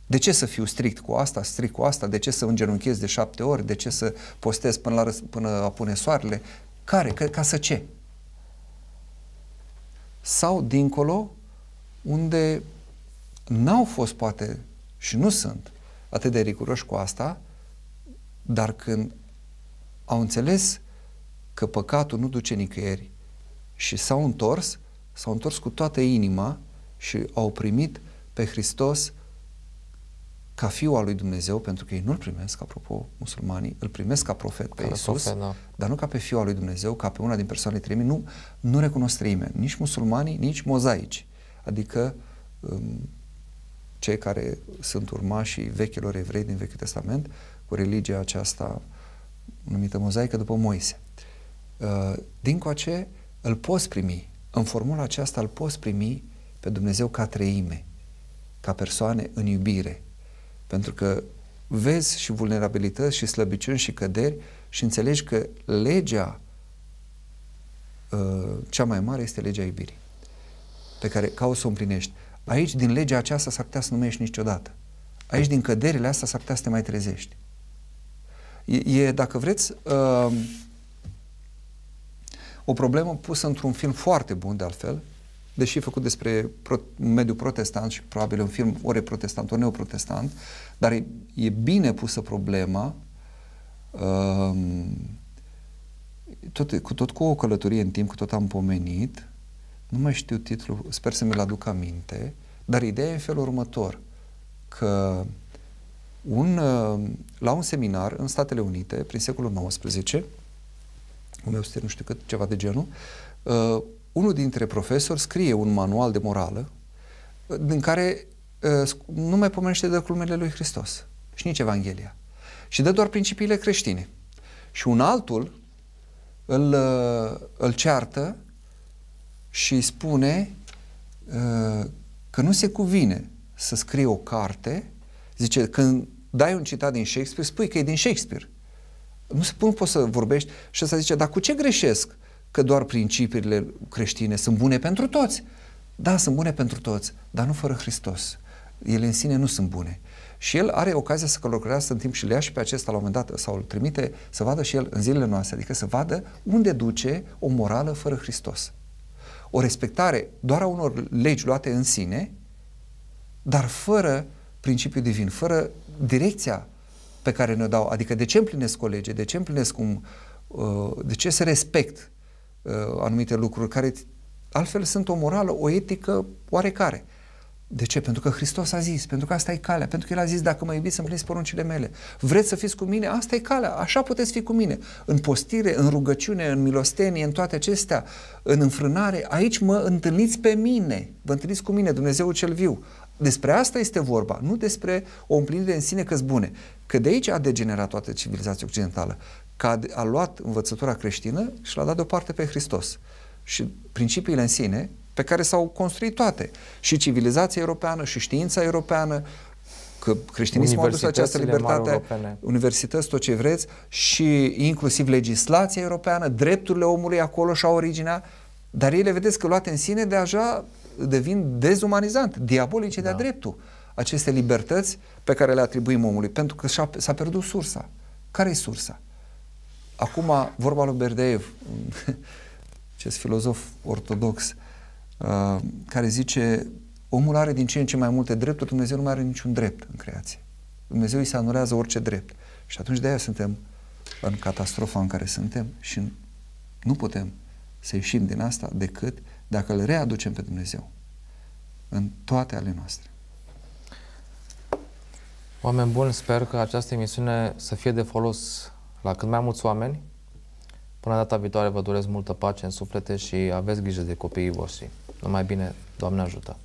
Speaker 2: De ce să fiu strict cu asta, strict cu asta? De ce să îngenunchez de șapte ori? De ce să postez până, la, până apune soarele? Care? Ca, ca să ce? Sau dincolo, unde n-au fost poate și nu sunt atât de riguroși cu asta, dar când au înțeles că păcatul nu duce nicăieri și s-au întors, s-au întors cu toată inima și au primit pe Hristos ca fiu al lui Dumnezeu, pentru că ei nu-l primesc, apropo, musulmanii, îl primesc ca profet pe ca Iisus, profet, da. dar nu ca pe fiul al lui Dumnezeu, ca pe una din persoanele trimi, nu, nu recunosc treime, nici musulmanii, nici mozaici, adică um, cei care sunt urmașii vechilor evrei din Vechiul Testament cu religia aceasta numită mozaică după Moise. Uh, din coace îl poți primi, în formula aceasta îl poți primi pe Dumnezeu ca treime, ca persoane în iubire, pentru că vezi și vulnerabilități și slăbiciuni și căderi și înțelegi că legea uh, cea mai mare este legea iubirii pe care ca o să o împlinești. Aici, din legea aceasta, s-ar putea să nu mai ieși niciodată. Aici, din căderile astea, s-ar putea să te mai trezești. E, e dacă vreți, uh, o problemă pusă într-un film foarte bun, de altfel, deși e făcut despre pro- mediul protestant și probabil un film ori protestant, ori neoprotestant, dar e, e bine pusă problema uh, tot, cu tot cu o călătorie în timp, cu tot am pomenit, nu mai știu titlul, sper să mi-l aduc aminte, dar ideea e în felul următor, că un, uh, la un seminar în Statele Unite, prin secolul XIX, 1900, nu știu cât, ceva de genul, uh, unul dintre profesori scrie un manual de morală uh, din care uh, nu mai pomenește de culmele lui Hristos și nici Evanghelia. Și dă doar principiile creștine. Și un altul îl, uh, îl ceartă și spune uh, că nu se cuvine să scrie o carte, zice, când dai un citat din Shakespeare, spui că e din Shakespeare. Nu se pun poți să vorbești și să zice, dar cu ce greșesc că doar principiile creștine sunt bune pentru toți? Da, sunt bune pentru toți, dar nu fără Hristos. Ele în sine nu sunt bune. Și el are ocazia să călătorească în timp și le ia și pe acesta la un moment dat sau îl trimite să vadă și el în zilele noastre, adică să vadă unde duce o morală fără Hristos o respectare doar a unor legi luate în sine, dar fără principiul divin, fără direcția pe care ne-o dau, adică de ce împlinesc o lege, de ce împlinesc cum, uh, de ce se respect uh, anumite lucruri care altfel sunt o morală, o etică oarecare. De ce? Pentru că Hristos a zis, pentru că asta e calea, pentru că El a zis, dacă mă iubiți, împliniți poruncile mele. Vreți să fiți cu mine? Asta e calea, așa puteți fi cu mine. În postire, în rugăciune, în milostenie, în toate acestea, în înfrânare, aici mă întâlniți pe mine, vă întâlniți cu mine, Dumnezeu cel viu. Despre asta este vorba, nu despre o împlinire în sine că bune. Că de aici a degenerat toată civilizația occidentală, că a, a luat învățătura creștină și l-a dat deoparte pe Hristos. Și principiile în sine, pe care s-au construit toate. Și civilizația europeană, și știința europeană, că creștinismul a adus această libertate, universități, tot ce vreți, și inclusiv legislația europeană, drepturile omului acolo și-au originea, dar ele, vedeți că luate în sine, deja devin dezumanizant, diabolice da. de-a dreptul aceste libertăți pe care le atribuim omului, pentru că s-a pierdut sursa. Care e sursa? Acum, vorba lui Berdeev, acest filozof ortodox, Uh, care zice omul are din ce în ce mai multe drepturi, Dumnezeu nu mai are niciun drept în creație. Dumnezeu îi se anulează orice drept. Și atunci de aia suntem în catastrofa în care suntem și nu putem să ieșim din asta decât dacă îl readucem pe Dumnezeu în toate ale noastre.
Speaker 1: Oameni buni, sper că această emisiune să fie de folos la cât mai mulți oameni. Până data viitoare vă doresc multă pace în suflete și aveți grijă de copiii voștri. Numai bine, Doamne ajută!